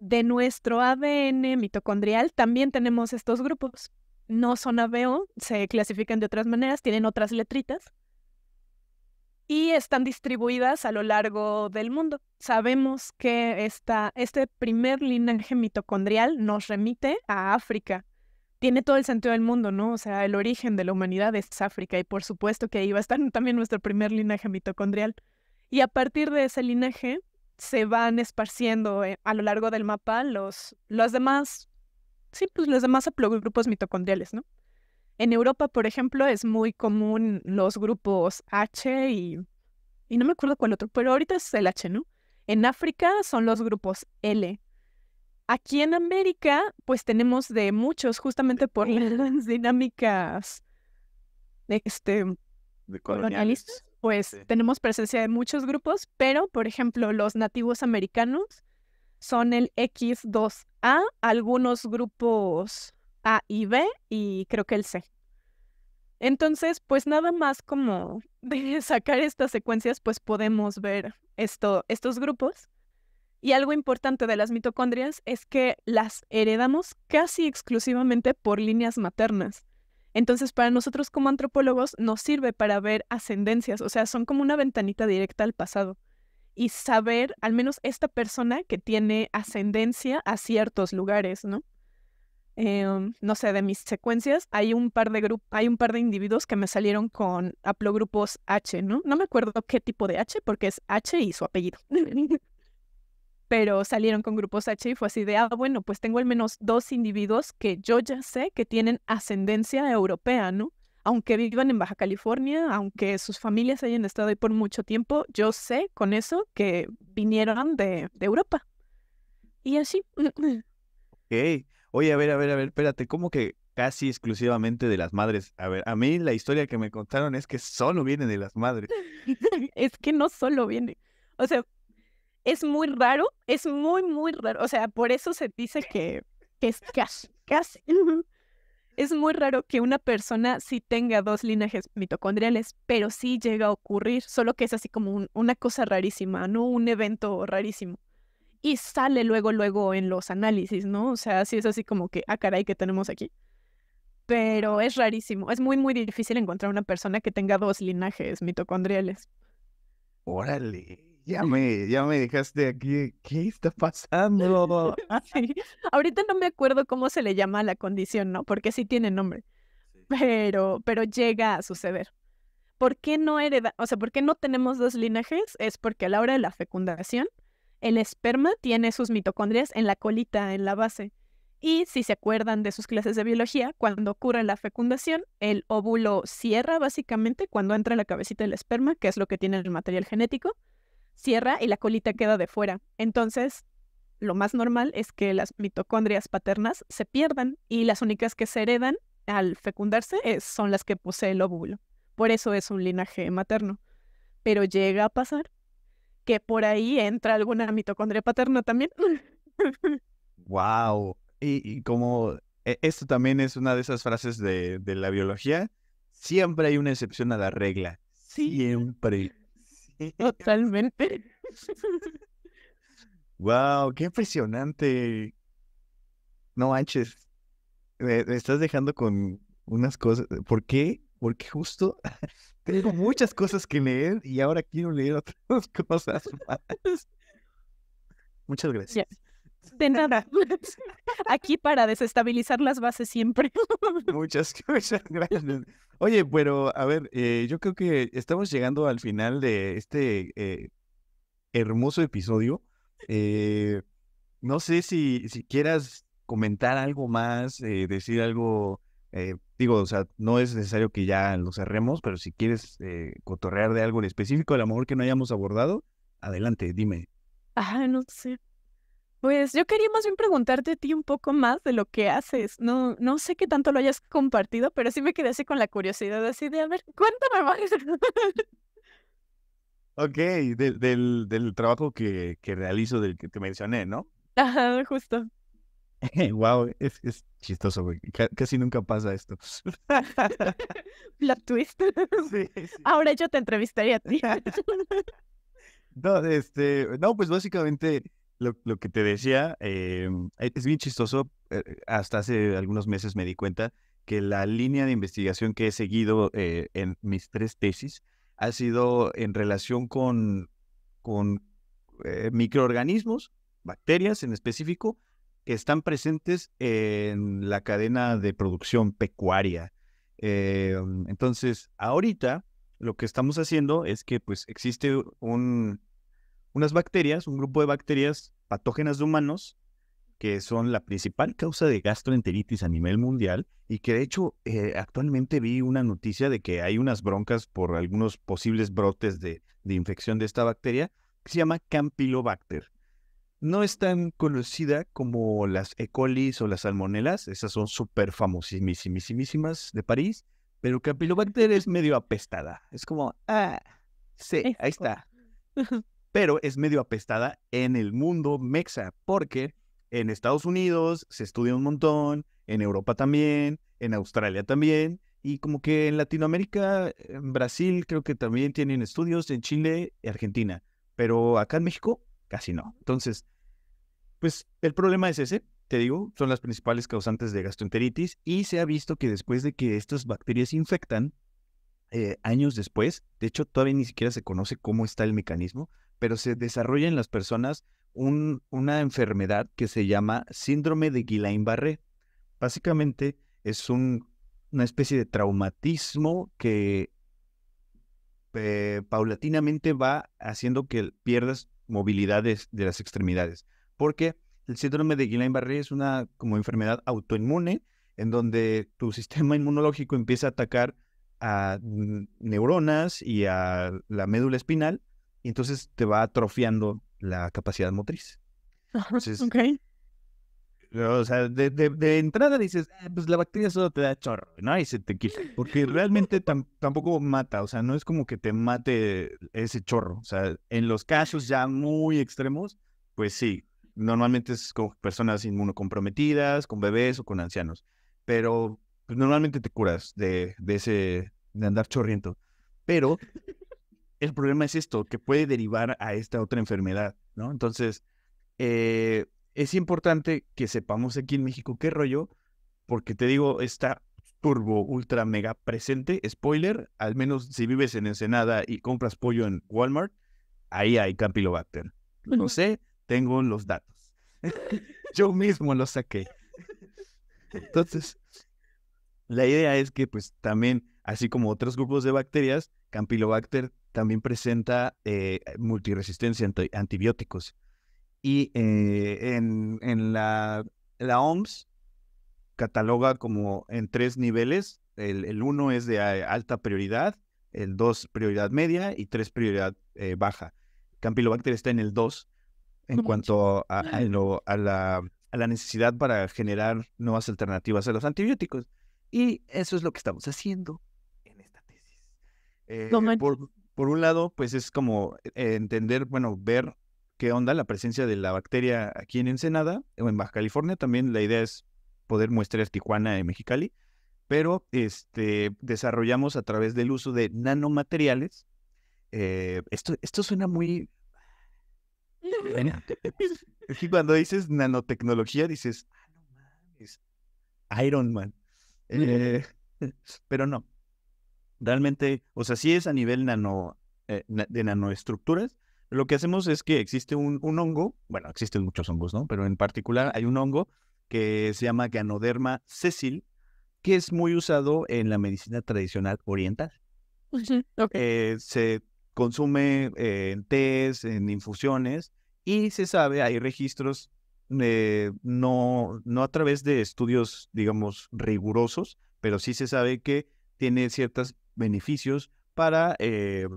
De nuestro ADN mitocondrial también tenemos estos grupos. No son ABO, se clasifican de otras maneras, tienen otras letritas y están distribuidas a lo largo del mundo. Sabemos que esta, este primer linaje mitocondrial nos remite a África, tiene todo el sentido del mundo, ¿no? O sea, el origen de la humanidad es África y por supuesto que ahí va a estar también nuestro primer linaje mitocondrial. Y a partir de ese linaje se van esparciendo eh, a lo largo del mapa los, los demás, sí, pues los demás grupos mitocondriales, ¿no? En Europa, por ejemplo, es muy común los grupos H y, y no me acuerdo cuál otro, pero ahorita es el H, ¿no? En África son los grupos L, Aquí en América, pues tenemos de muchos, justamente por las dinámicas este, de colonialistas, pues tenemos presencia de muchos grupos, pero por ejemplo, los nativos americanos son el X2A, algunos grupos A y B y creo que el C. Entonces, pues nada más como de sacar estas secuencias, pues podemos ver esto, estos grupos. Y algo importante de las mitocondrias es que las heredamos casi exclusivamente por líneas maternas. Entonces, para nosotros como antropólogos nos sirve para ver ascendencias, o sea, son como una ventanita directa al pasado y saber al menos esta persona que tiene ascendencia a ciertos lugares, ¿no? Em, no sé, de mis secuencias hay un par de hay un par de individuos que me salieron con haplogrupos H, ¿no? No me acuerdo qué tipo de H porque es H y su apellido. pero salieron con grupos H y fue así de, ah, bueno, pues tengo al menos dos individuos que yo ya sé que tienen ascendencia europea, ¿no? Aunque vivan en Baja California, aunque sus familias hayan estado ahí por mucho tiempo, yo sé con eso que vinieron de, de Europa. Y así. Mm, mm. Ok. Oye, a ver, a ver, a ver, espérate, ¿cómo que casi exclusivamente de las madres? A ver, a mí la historia que me contaron es que solo viene de las madres. es que no solo viene. O sea, es muy raro, es muy, muy raro. O sea, por eso se dice que, es casi, Es muy raro que una persona sí tenga dos linajes mitocondriales, pero sí llega a ocurrir, solo que es así como una cosa rarísima, ¿no? Un evento rarísimo. Y sale luego, luego en los análisis, ¿no? O sea, sí es así como que, ah, caray, que tenemos aquí? Pero es rarísimo, es muy, muy difícil encontrar una persona que tenga dos linajes mitocondriales. Órale ya me, ya me dejaste aquí. ¿Qué está pasando? Ahorita no me acuerdo cómo se le llama la condición, ¿no? Porque sí tiene nombre. Pero, pero llega a suceder. ¿Por qué no hereda, o sea, por qué no tenemos dos linajes? Es porque a la hora de la fecundación, el esperma tiene sus mitocondrias en la colita, en la base. Y si se acuerdan de sus clases de biología, cuando ocurre la fecundación, el óvulo cierra básicamente cuando entra en la cabecita del esperma, que es lo que tiene el material genético, cierra y la colita queda de fuera. Entonces, lo más normal es que las mitocondrias paternas se pierdan y las únicas que se heredan al fecundarse eh, son las que posee el óvulo. Por eso es un linaje materno. Pero llega a pasar que por ahí entra alguna mitocondria paterna también. ¡Wow! Y, como e, esto también es una de esas frases de, de la biología, siempre hay una excepción a la regla. Siempre. Totalmente. wow, qué impresionante. No manches. Me, estás dejando con unas cosas. ¿Por qué? Porque justo tengo muchas cosas que leer y ahora quiero leer otras cosas Muchas gracias. De nada. Aquí para desestabilizar las bases siempre. Muchas, muchas gracias. Oye, pero a ver, eh, yo creo que estamos llegando al final de este eh, hermoso episodio. Eh, no sé si, si quieras comentar algo más, decir algo. digo, o sea, no es necesario que ya lo cerremos, pero si quieres cotorrear de algo en específico, a lo mejor que no hayamos abordado, adelante, dime. Ah, no sé. Pues yo quería más bien preguntarte a ti un poco más de lo que haces. No, no sé qué tanto lo hayas compartido, pero sí me quedé así con la curiosidad, así de, a ver, cuéntame más. Ok, del, del, trabajo que, que, realizo, del que te mencioné, ¿no? Ajá, justo. wow, es, chistoso, güey. casi nunca pasa esto. La twist. Ahora yo te entrevistaría a ti. no, este, no, pues básicamente lo, que te decía, eh, e, es bien chistoso, eh, eh, hasta hace algunos meses me di cuenta que la línea de investigación que he seguido en mis tres tesis ha sido en relación con, con microorganismos, bacterias en específico, que están presentes en la cadena de producción pecuaria. entonces, ahorita lo que estamos haciendo es que pues existe un, unas bacterias, un grupo de bacterias patógenas de humanos que son la principal causa de gastroenteritis a nivel mundial y que de hecho eh, actualmente vi una noticia de que hay unas broncas por algunos posibles brotes de, de infección de esta bacteria que se llama Campylobacter. No es tan conocida como las E. coli o las salmonelas, esas son súper famosísimas de París, pero Campylobacter es medio apestada. Es como, ah, sí, ahí está pero es medio apestada en el mundo mexa, porque en Estados Unidos se estudia un montón, en Europa también, en Australia también, y como que en Latinoamérica, en Brasil creo que también tienen estudios, en Chile, y Argentina, pero acá en México casi no. Entonces, pues el problema es ese, te digo, son las principales causantes de gastroenteritis y se ha visto que después de que estas bacterias infectan, eh, años después, de hecho todavía ni siquiera se conoce cómo está el mecanismo, pero se desarrolla en las personas un, una enfermedad que se llama síndrome de Guillain-Barré. Básicamente es una especie de traumatismo que eh, paulatinamente va haciendo que pierdas movilidades de las extremidades, porque el síndrome de Guillain-Barré es una como enfermedad autoinmune en donde tu sistema inmunológico empieza a atacar a neuronas y a la médula espinal y entonces te va atrofiando la capacidad motriz. Entonces, ok. O sea, de, de, entrada dices, ah, pues la bacteria solo te da chorro, ¿no? Y se te quita. Porque realmente tampoco mata, o sea, no es como que te mate ese chorro. O sea, en los casos ya muy extremos, pues sí, normalmente es con personas inmunocomprometidas, con bebés o con ancianos. Pero pues, normalmente te curas de, de ese, de andar chorriento. Pero el problema es esto, que puede derivar a esta otra enfermedad, ¿no? Entonces, eh, es importante que sepamos aquí en México qué rollo, porque te digo, está turbo, ultra, mega presente. Spoiler, al menos si vives en Ensenada y compras pollo en Walmart, ahí hay Campylobacter. No sé, tengo los datos. Yo mismo los saqué. Entonces, la idea es que pues también así como otros grupos de bacterias, Campylobacter también presenta eh, multiresistencia a antibióticos. Y eh, en, la, OMS cataloga como en tres niveles. El, uno es de eh, alta prioridad, el dos prioridad media y tres prioridad baja. Campylobacter está en el 2 en cuanto a, la, a la necesidad para generar nuevas alternativas a los antibióticos. Y eso es lo que estamos haciendo. Eh, por, un lado, pues es como eh, entender, bueno, ver qué onda la presencia de la bacteria aquí en Ensenada o en Baja California. También la idea es poder muestrear Tijuana y Mexicali, pero este, desarrollamos a través del uso de nanomateriales. Eh, esto, esto suena muy... cuando dices nanotecnología, dices, ah, Iron Man. pero no, Realmente, o sea, sí es a nivel nano, eh, de nanoestructuras. Lo que hacemos es que existe un, hongo, bueno, existen muchos hongos, ¿no? Pero en particular hay un hongo que se llama Ganoderma cecil, que es muy usado en la medicina tradicional oriental. Eh, se consume eh, en tés, en infusiones, y se sabe, hay registros no, no a través de estudios, digamos, rigurosos, pero sí se sabe que tiene ciertas beneficios para eh,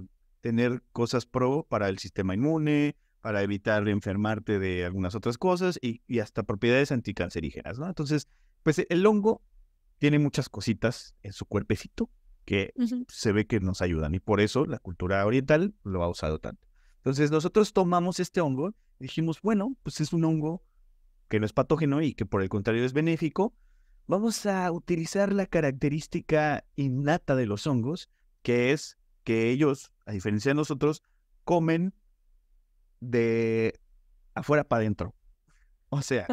tener cosas pro para el sistema inmune, para evitar enfermarte de algunas otras cosas y, hasta propiedades anticancerígenas, ¿no? Entonces, pues el hongo tiene muchas cositas en su cuerpecito que se ve que nos ayudan y por eso la cultura oriental lo ha usado tanto. Entonces nosotros tomamos este hongo y dijimos, bueno, pues es un hongo que no es patógeno y que por el contrario es benéfico, vamos a utilizar la característica innata de los hongos, que es que ellos, a diferencia de nosotros, comen de afuera para adentro. O sea,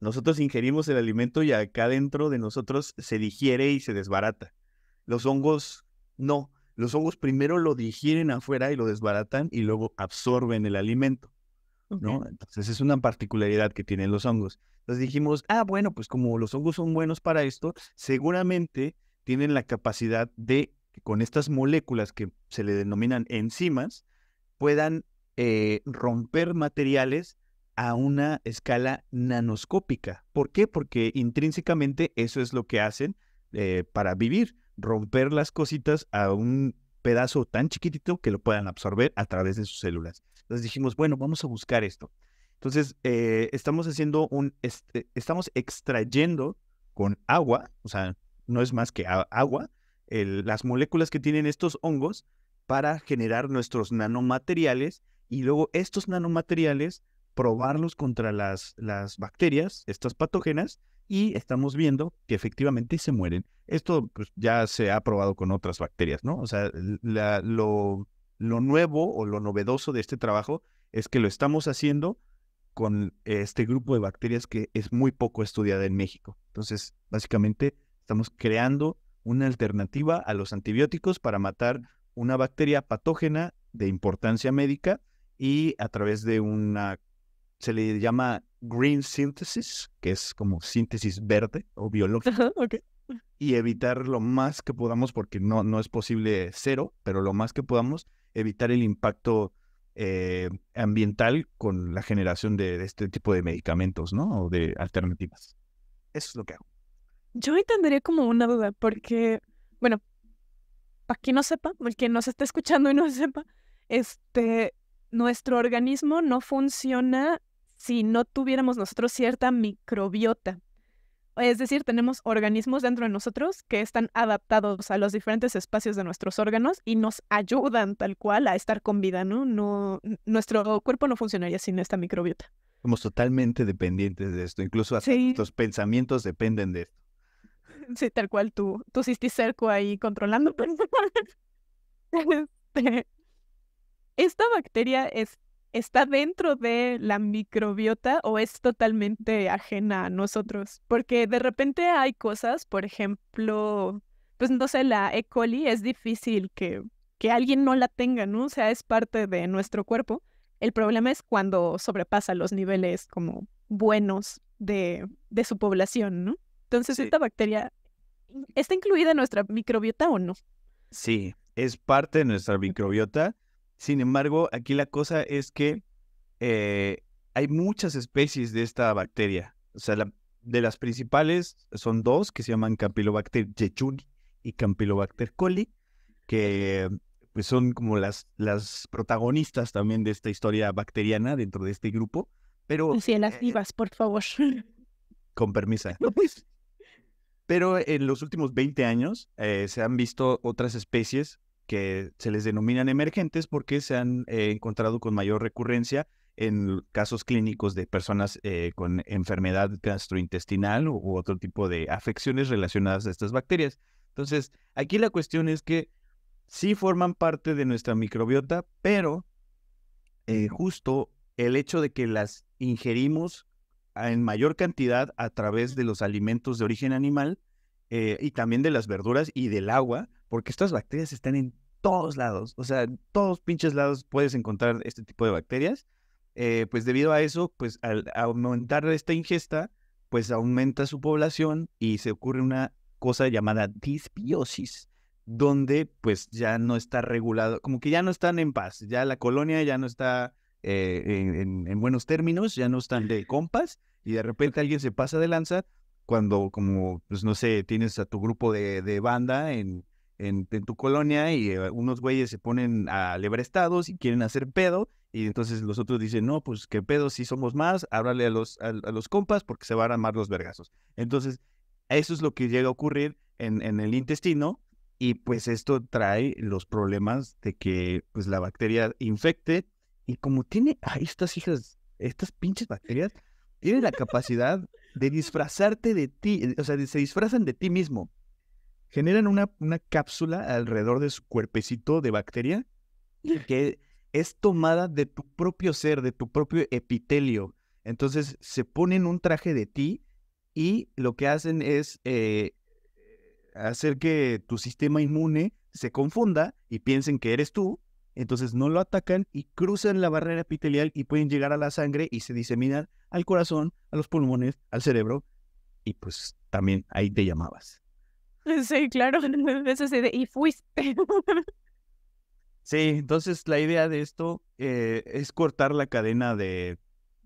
nosotros ingerimos el alimento y acá dentro de nosotros se digiere y se desbarata. Los hongos no. Los hongos primero lo digieren afuera y lo desbaratan y luego absorben el alimento. ¿no? Entonces es una particularidad que tienen los hongos. Entonces dijimos, ah, bueno, pues como los hongos son buenos para esto, seguramente tienen la capacidad de que con estas moléculas que se le denominan enzimas, puedan eh, romper materiales a una escala nanoscópica. ¿Por qué? Porque intrínsecamente eso es lo que hacen eh, para vivir, romper las cositas a un pedazo tan chiquitito que lo puedan absorber a través de sus células. Entonces dijimos, bueno, vamos a buscar esto. Entonces, eh, estamos haciendo un, este, estamos extrayendo con agua, o sea, no es más que agua, las moléculas que tienen estos hongos para generar nuestros nanomateriales y luego estos nanomateriales probarlos contra las, las bacterias, estas patógenas, y estamos viendo que efectivamente se mueren. Esto pues, ya se ha probado con otras bacterias, ¿no? O sea, la, lo lo nuevo o lo novedoso de este trabajo es que lo estamos haciendo con este grupo de bacterias que es muy poco estudiada en México. Entonces, básicamente, estamos creando una alternativa a los antibióticos para matar una bacteria patógena de importancia médica y a través de una, se le llama green synthesis, que es como síntesis verde o biológica. Y evitar lo más que podamos, porque no, no es posible cero, pero lo más que podamos, evitar el impacto eh, ambiental con la generación de, este tipo de medicamentos, ¿no? O de alternativas. Eso es lo que hago. Yo hoy tendría como una duda, porque, bueno, para quien no sepa, para quien nos está escuchando y no sepa, este, nuestro organismo no funciona si no tuviéramos nosotros cierta microbiota. Es decir, tenemos organismos dentro de nosotros que están adaptados a los diferentes espacios de nuestros órganos y nos ayudan tal cual a estar con vida, ¿no? no nuestro cuerpo no funcionaría sin esta microbiota. Somos totalmente dependientes de esto, incluso hasta los pensamientos dependen de esto. Sí, tal cual, tú, tú sí cerco ahí controlando. Este, esta bacteria es está dentro de la microbiota o es totalmente ajena a nosotros. Porque de repente hay cosas, por ejemplo, pues no sé, la E. coli es difícil que, que alguien no la tenga, ¿no? O sea, es parte de nuestro cuerpo. El problema es cuando sobrepasa los niveles como buenos de, su población, ¿no? Entonces, ¿esta bacteria está incluida en nuestra microbiota o no? Sí, es parte de nuestra microbiota sin embargo, aquí la cosa es que eh, hay muchas especies de esta bacteria. O sea, la, de las principales son dos que se llaman Campylobacter jejuni y Campylobacter coli, que pues, son como las, las protagonistas también de esta historia bacteriana dentro de este grupo. Pero, sí, las vivas, eh, por favor. Con permisa. No, pues. Pero en los últimos 20 años eh, se han visto otras especies que se les denominan emergentes porque se han eh, encontrado con mayor recurrencia en casos clínicos de personas eh, con enfermedad gastrointestinal u, otro tipo de afecciones relacionadas a estas bacterias. Entonces, aquí la cuestión es que sí forman parte de nuestra microbiota, pero eh, justo el hecho de que las ingerimos en mayor cantidad a través de los alimentos de origen animal y también de las verduras y del agua, porque estas bacterias están en todos lados, o sea, en todos pinches lados puedes encontrar este tipo de bacterias. Eh, pues debido a eso, pues al aumentar esta ingesta, pues aumenta su población y se ocurre una cosa llamada disbiosis, donde pues ya no está regulado, como que ya no están en paz, ya la colonia ya no está eh, en, buenos términos, ya no están de compas y de repente alguien se pasa de lanza cuando como, pues no sé, tienes a tu grupo de, de banda en en, tu colonia y eh, unos güeyes se ponen a lebrestados y quieren hacer pedo. Y entonces los otros dicen, no, pues qué pedo, si somos más, háblale a los, a, los compas porque se van a armar los vergazos. Entonces, eso es lo que llega a ocurrir en, el intestino y pues esto trae los problemas de que pues la bacteria infecte y como tiene a estas hijas, estas pinches bacterias, tienen la capacidad de disfrazarte de ti, o sea, se disfrazan de ti mismo generan una, cápsula alrededor de su cuerpecito de bacteria que es tomada de tu propio ser, de tu propio epitelio. Entonces se ponen un traje de ti y lo que hacen es eh, hacer que tu sistema inmune se confunda y piensen que eres tú. Entonces no lo atacan y cruzan la barrera epitelial y pueden llegar a la sangre y se diseminan al corazón, a los pulmones, al cerebro y pues también ahí te llamabas. Sí, claro, eso sí, y fuiste. Sí, entonces la idea de esto eh, es cortar la cadena de,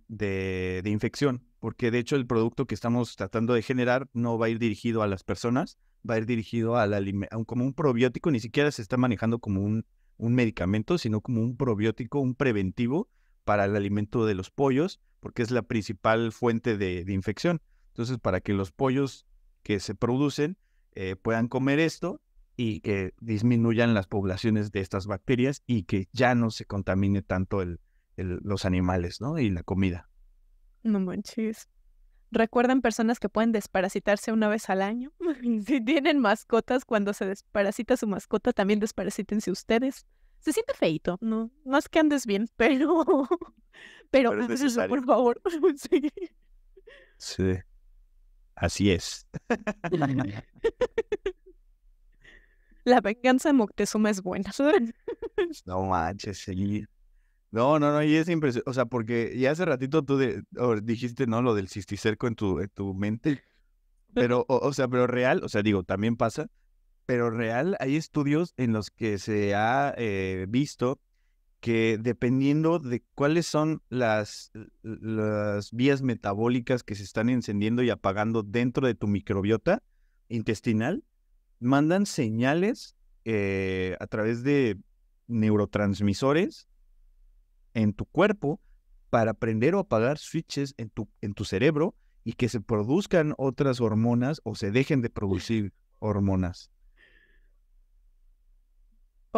de, infección, porque de hecho el producto que estamos tratando de generar no va a ir dirigido a las personas, va a ir dirigido a Aun como un probiótico, ni siquiera se está manejando como un, un medicamento, sino como un probiótico, un preventivo para el alimento de los pollos, porque es la principal fuente de infección. Entonces, para que los pollos que se producen eh, puedan comer esto y que disminuyan las poblaciones de estas bacterias y que ya no se contamine tanto el, los animales, ¿no? Y la comida. No manches. Recuerden personas que pueden desparasitarse una vez al año. si tienen mascotas, cuando se desparasita su mascota, también desparasítense ustedes. Se siente feito, ¿no? más que andes bien, pero... pero, por favor. sí. sí. Así es. La venganza de Moctezuma es buena. no manches, No, no, no, y es impresionante. O sea, porque ya hace ratito tú dijiste, ¿no? Lo del cisticerco en tu, mente. Pero, o, sea, pero real, o sea, digo, también pasa. Pero real, hay estudios en los que se ha eh, visto que dependiendo de cuáles son las, vías metabólicas que se están encendiendo y apagando dentro de tu microbiota intestinal, mandan señales eh, a través de neurotransmisores en tu cuerpo para prender o apagar switches en tu, en tu cerebro y que se produzcan otras hormonas o se dejen de producir hormonas.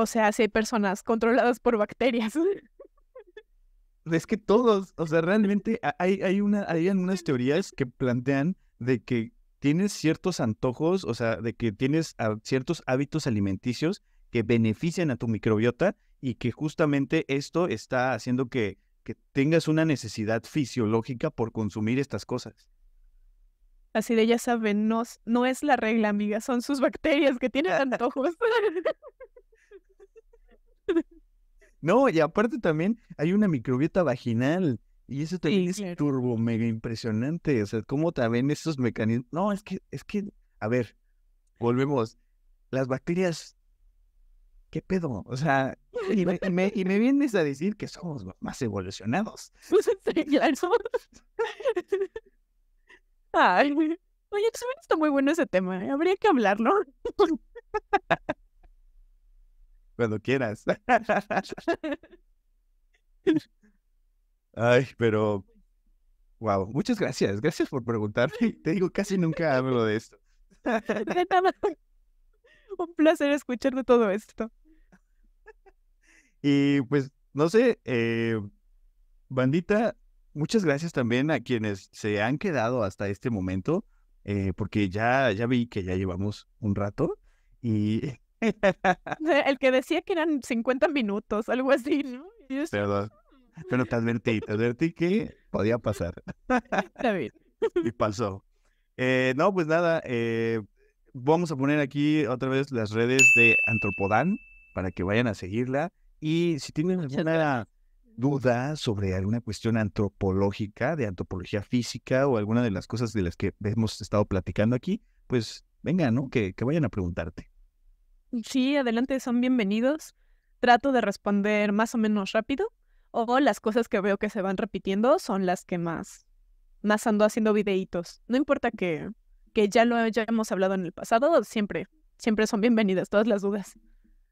O sea, si hay personas controladas por bacterias. Es que todos, o sea, realmente hay, hay, una, algunas teorías que plantean de que tienes ciertos antojos, o sea, de que tienes ah, ciertos hábitos alimenticios que benefician a tu microbiota y que justamente esto está haciendo que, que tengas una necesidad fisiológica por consumir estas cosas. Así de ya saben, no, no es la regla, amiga, son sus bacterias que tienen antojos. No, y aparte también hay una microbiota vaginal. Y eso también es turbo, mega impresionante. O sea, cómo también esos mecanismos. No, es que, es que, a ver, volvemos. Las bacterias, ¿qué pedo? O sea, y me, vienes a decir que somos más evolucionados. Ay, oye, está muy bueno ese tema. ¿eh? Habría que hablarlo. Cuando quieras. Ay, pero. Wow, pues. muchas gracias. Gracias por preguntarme. Te digo, casi nunca hablo de esto. Un placer escuchar todo esto. Y pues, no sé, eh, bandita, muchas gracias también a quienes se han quedado hasta este momento, eh, porque ya, ya vi que ya llevamos un rato y El que decía que eran 50 minutos, algo así, ¿no? Perdón. Pero te advertí, te advertí que podía pasar. Está Y pasó. Eh, no, pues nada, eh, vamos a poner aquí otra vez las redes de Antropodan para que vayan a seguirla. Y si tienen alguna duda sobre alguna cuestión antropológica, de antropología física o alguna de las cosas de las que hemos estado platicando aquí, pues venga, ¿no? Que, que vayan a preguntarte. Sí, adelante, son bienvenidos. Trato de responder más o menos rápido o las cosas que veo que se van repitiendo son las que más, más ando haciendo videitos. No importa que, que ya lo hayamos hablado en el pasado, siempre, siempre son bienvenidas todas las dudas.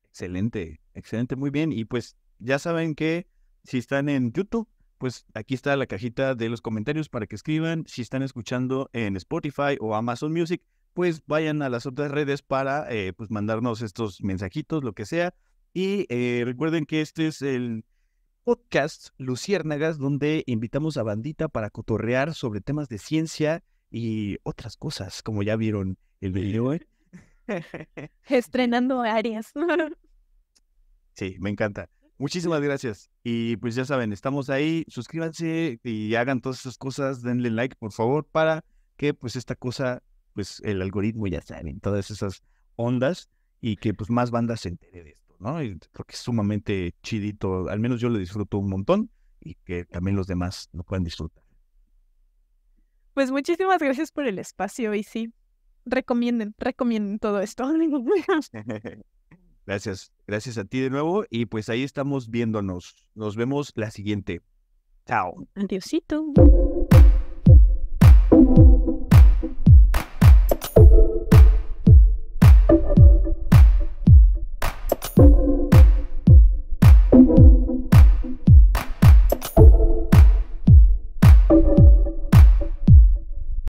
Excelente, excelente, muy bien. Y pues ya saben que si están en YouTube, pues aquí está la cajita de los comentarios para que escriban. Si están escuchando en Spotify o Amazon Music, pues vayan a las otras redes para eh, pues mandarnos estos mensajitos, lo que sea. Y eh, recuerden que este es el podcast Luciérnagas, donde invitamos a bandita para cotorrear sobre temas de ciencia y otras cosas, como ya vieron el video. ¿eh? Estrenando áreas. sí, me encanta. Muchísimas gracias. Y pues ya saben, estamos ahí. Suscríbanse y hagan todas esas cosas. Denle like, por favor, para que pues esta cosa pues el algoritmo ya saben, todas esas ondas y que pues más bandas se entere de esto, ¿no? Y porque es sumamente chidito, al menos yo lo disfruto un montón y que también los demás lo puedan disfrutar. Pues muchísimas gracias por el espacio y sí, recomienden, recomienden todo esto. gracias, gracias a ti de nuevo y pues ahí estamos viéndonos. Nos vemos la siguiente. Chao. Adiosito.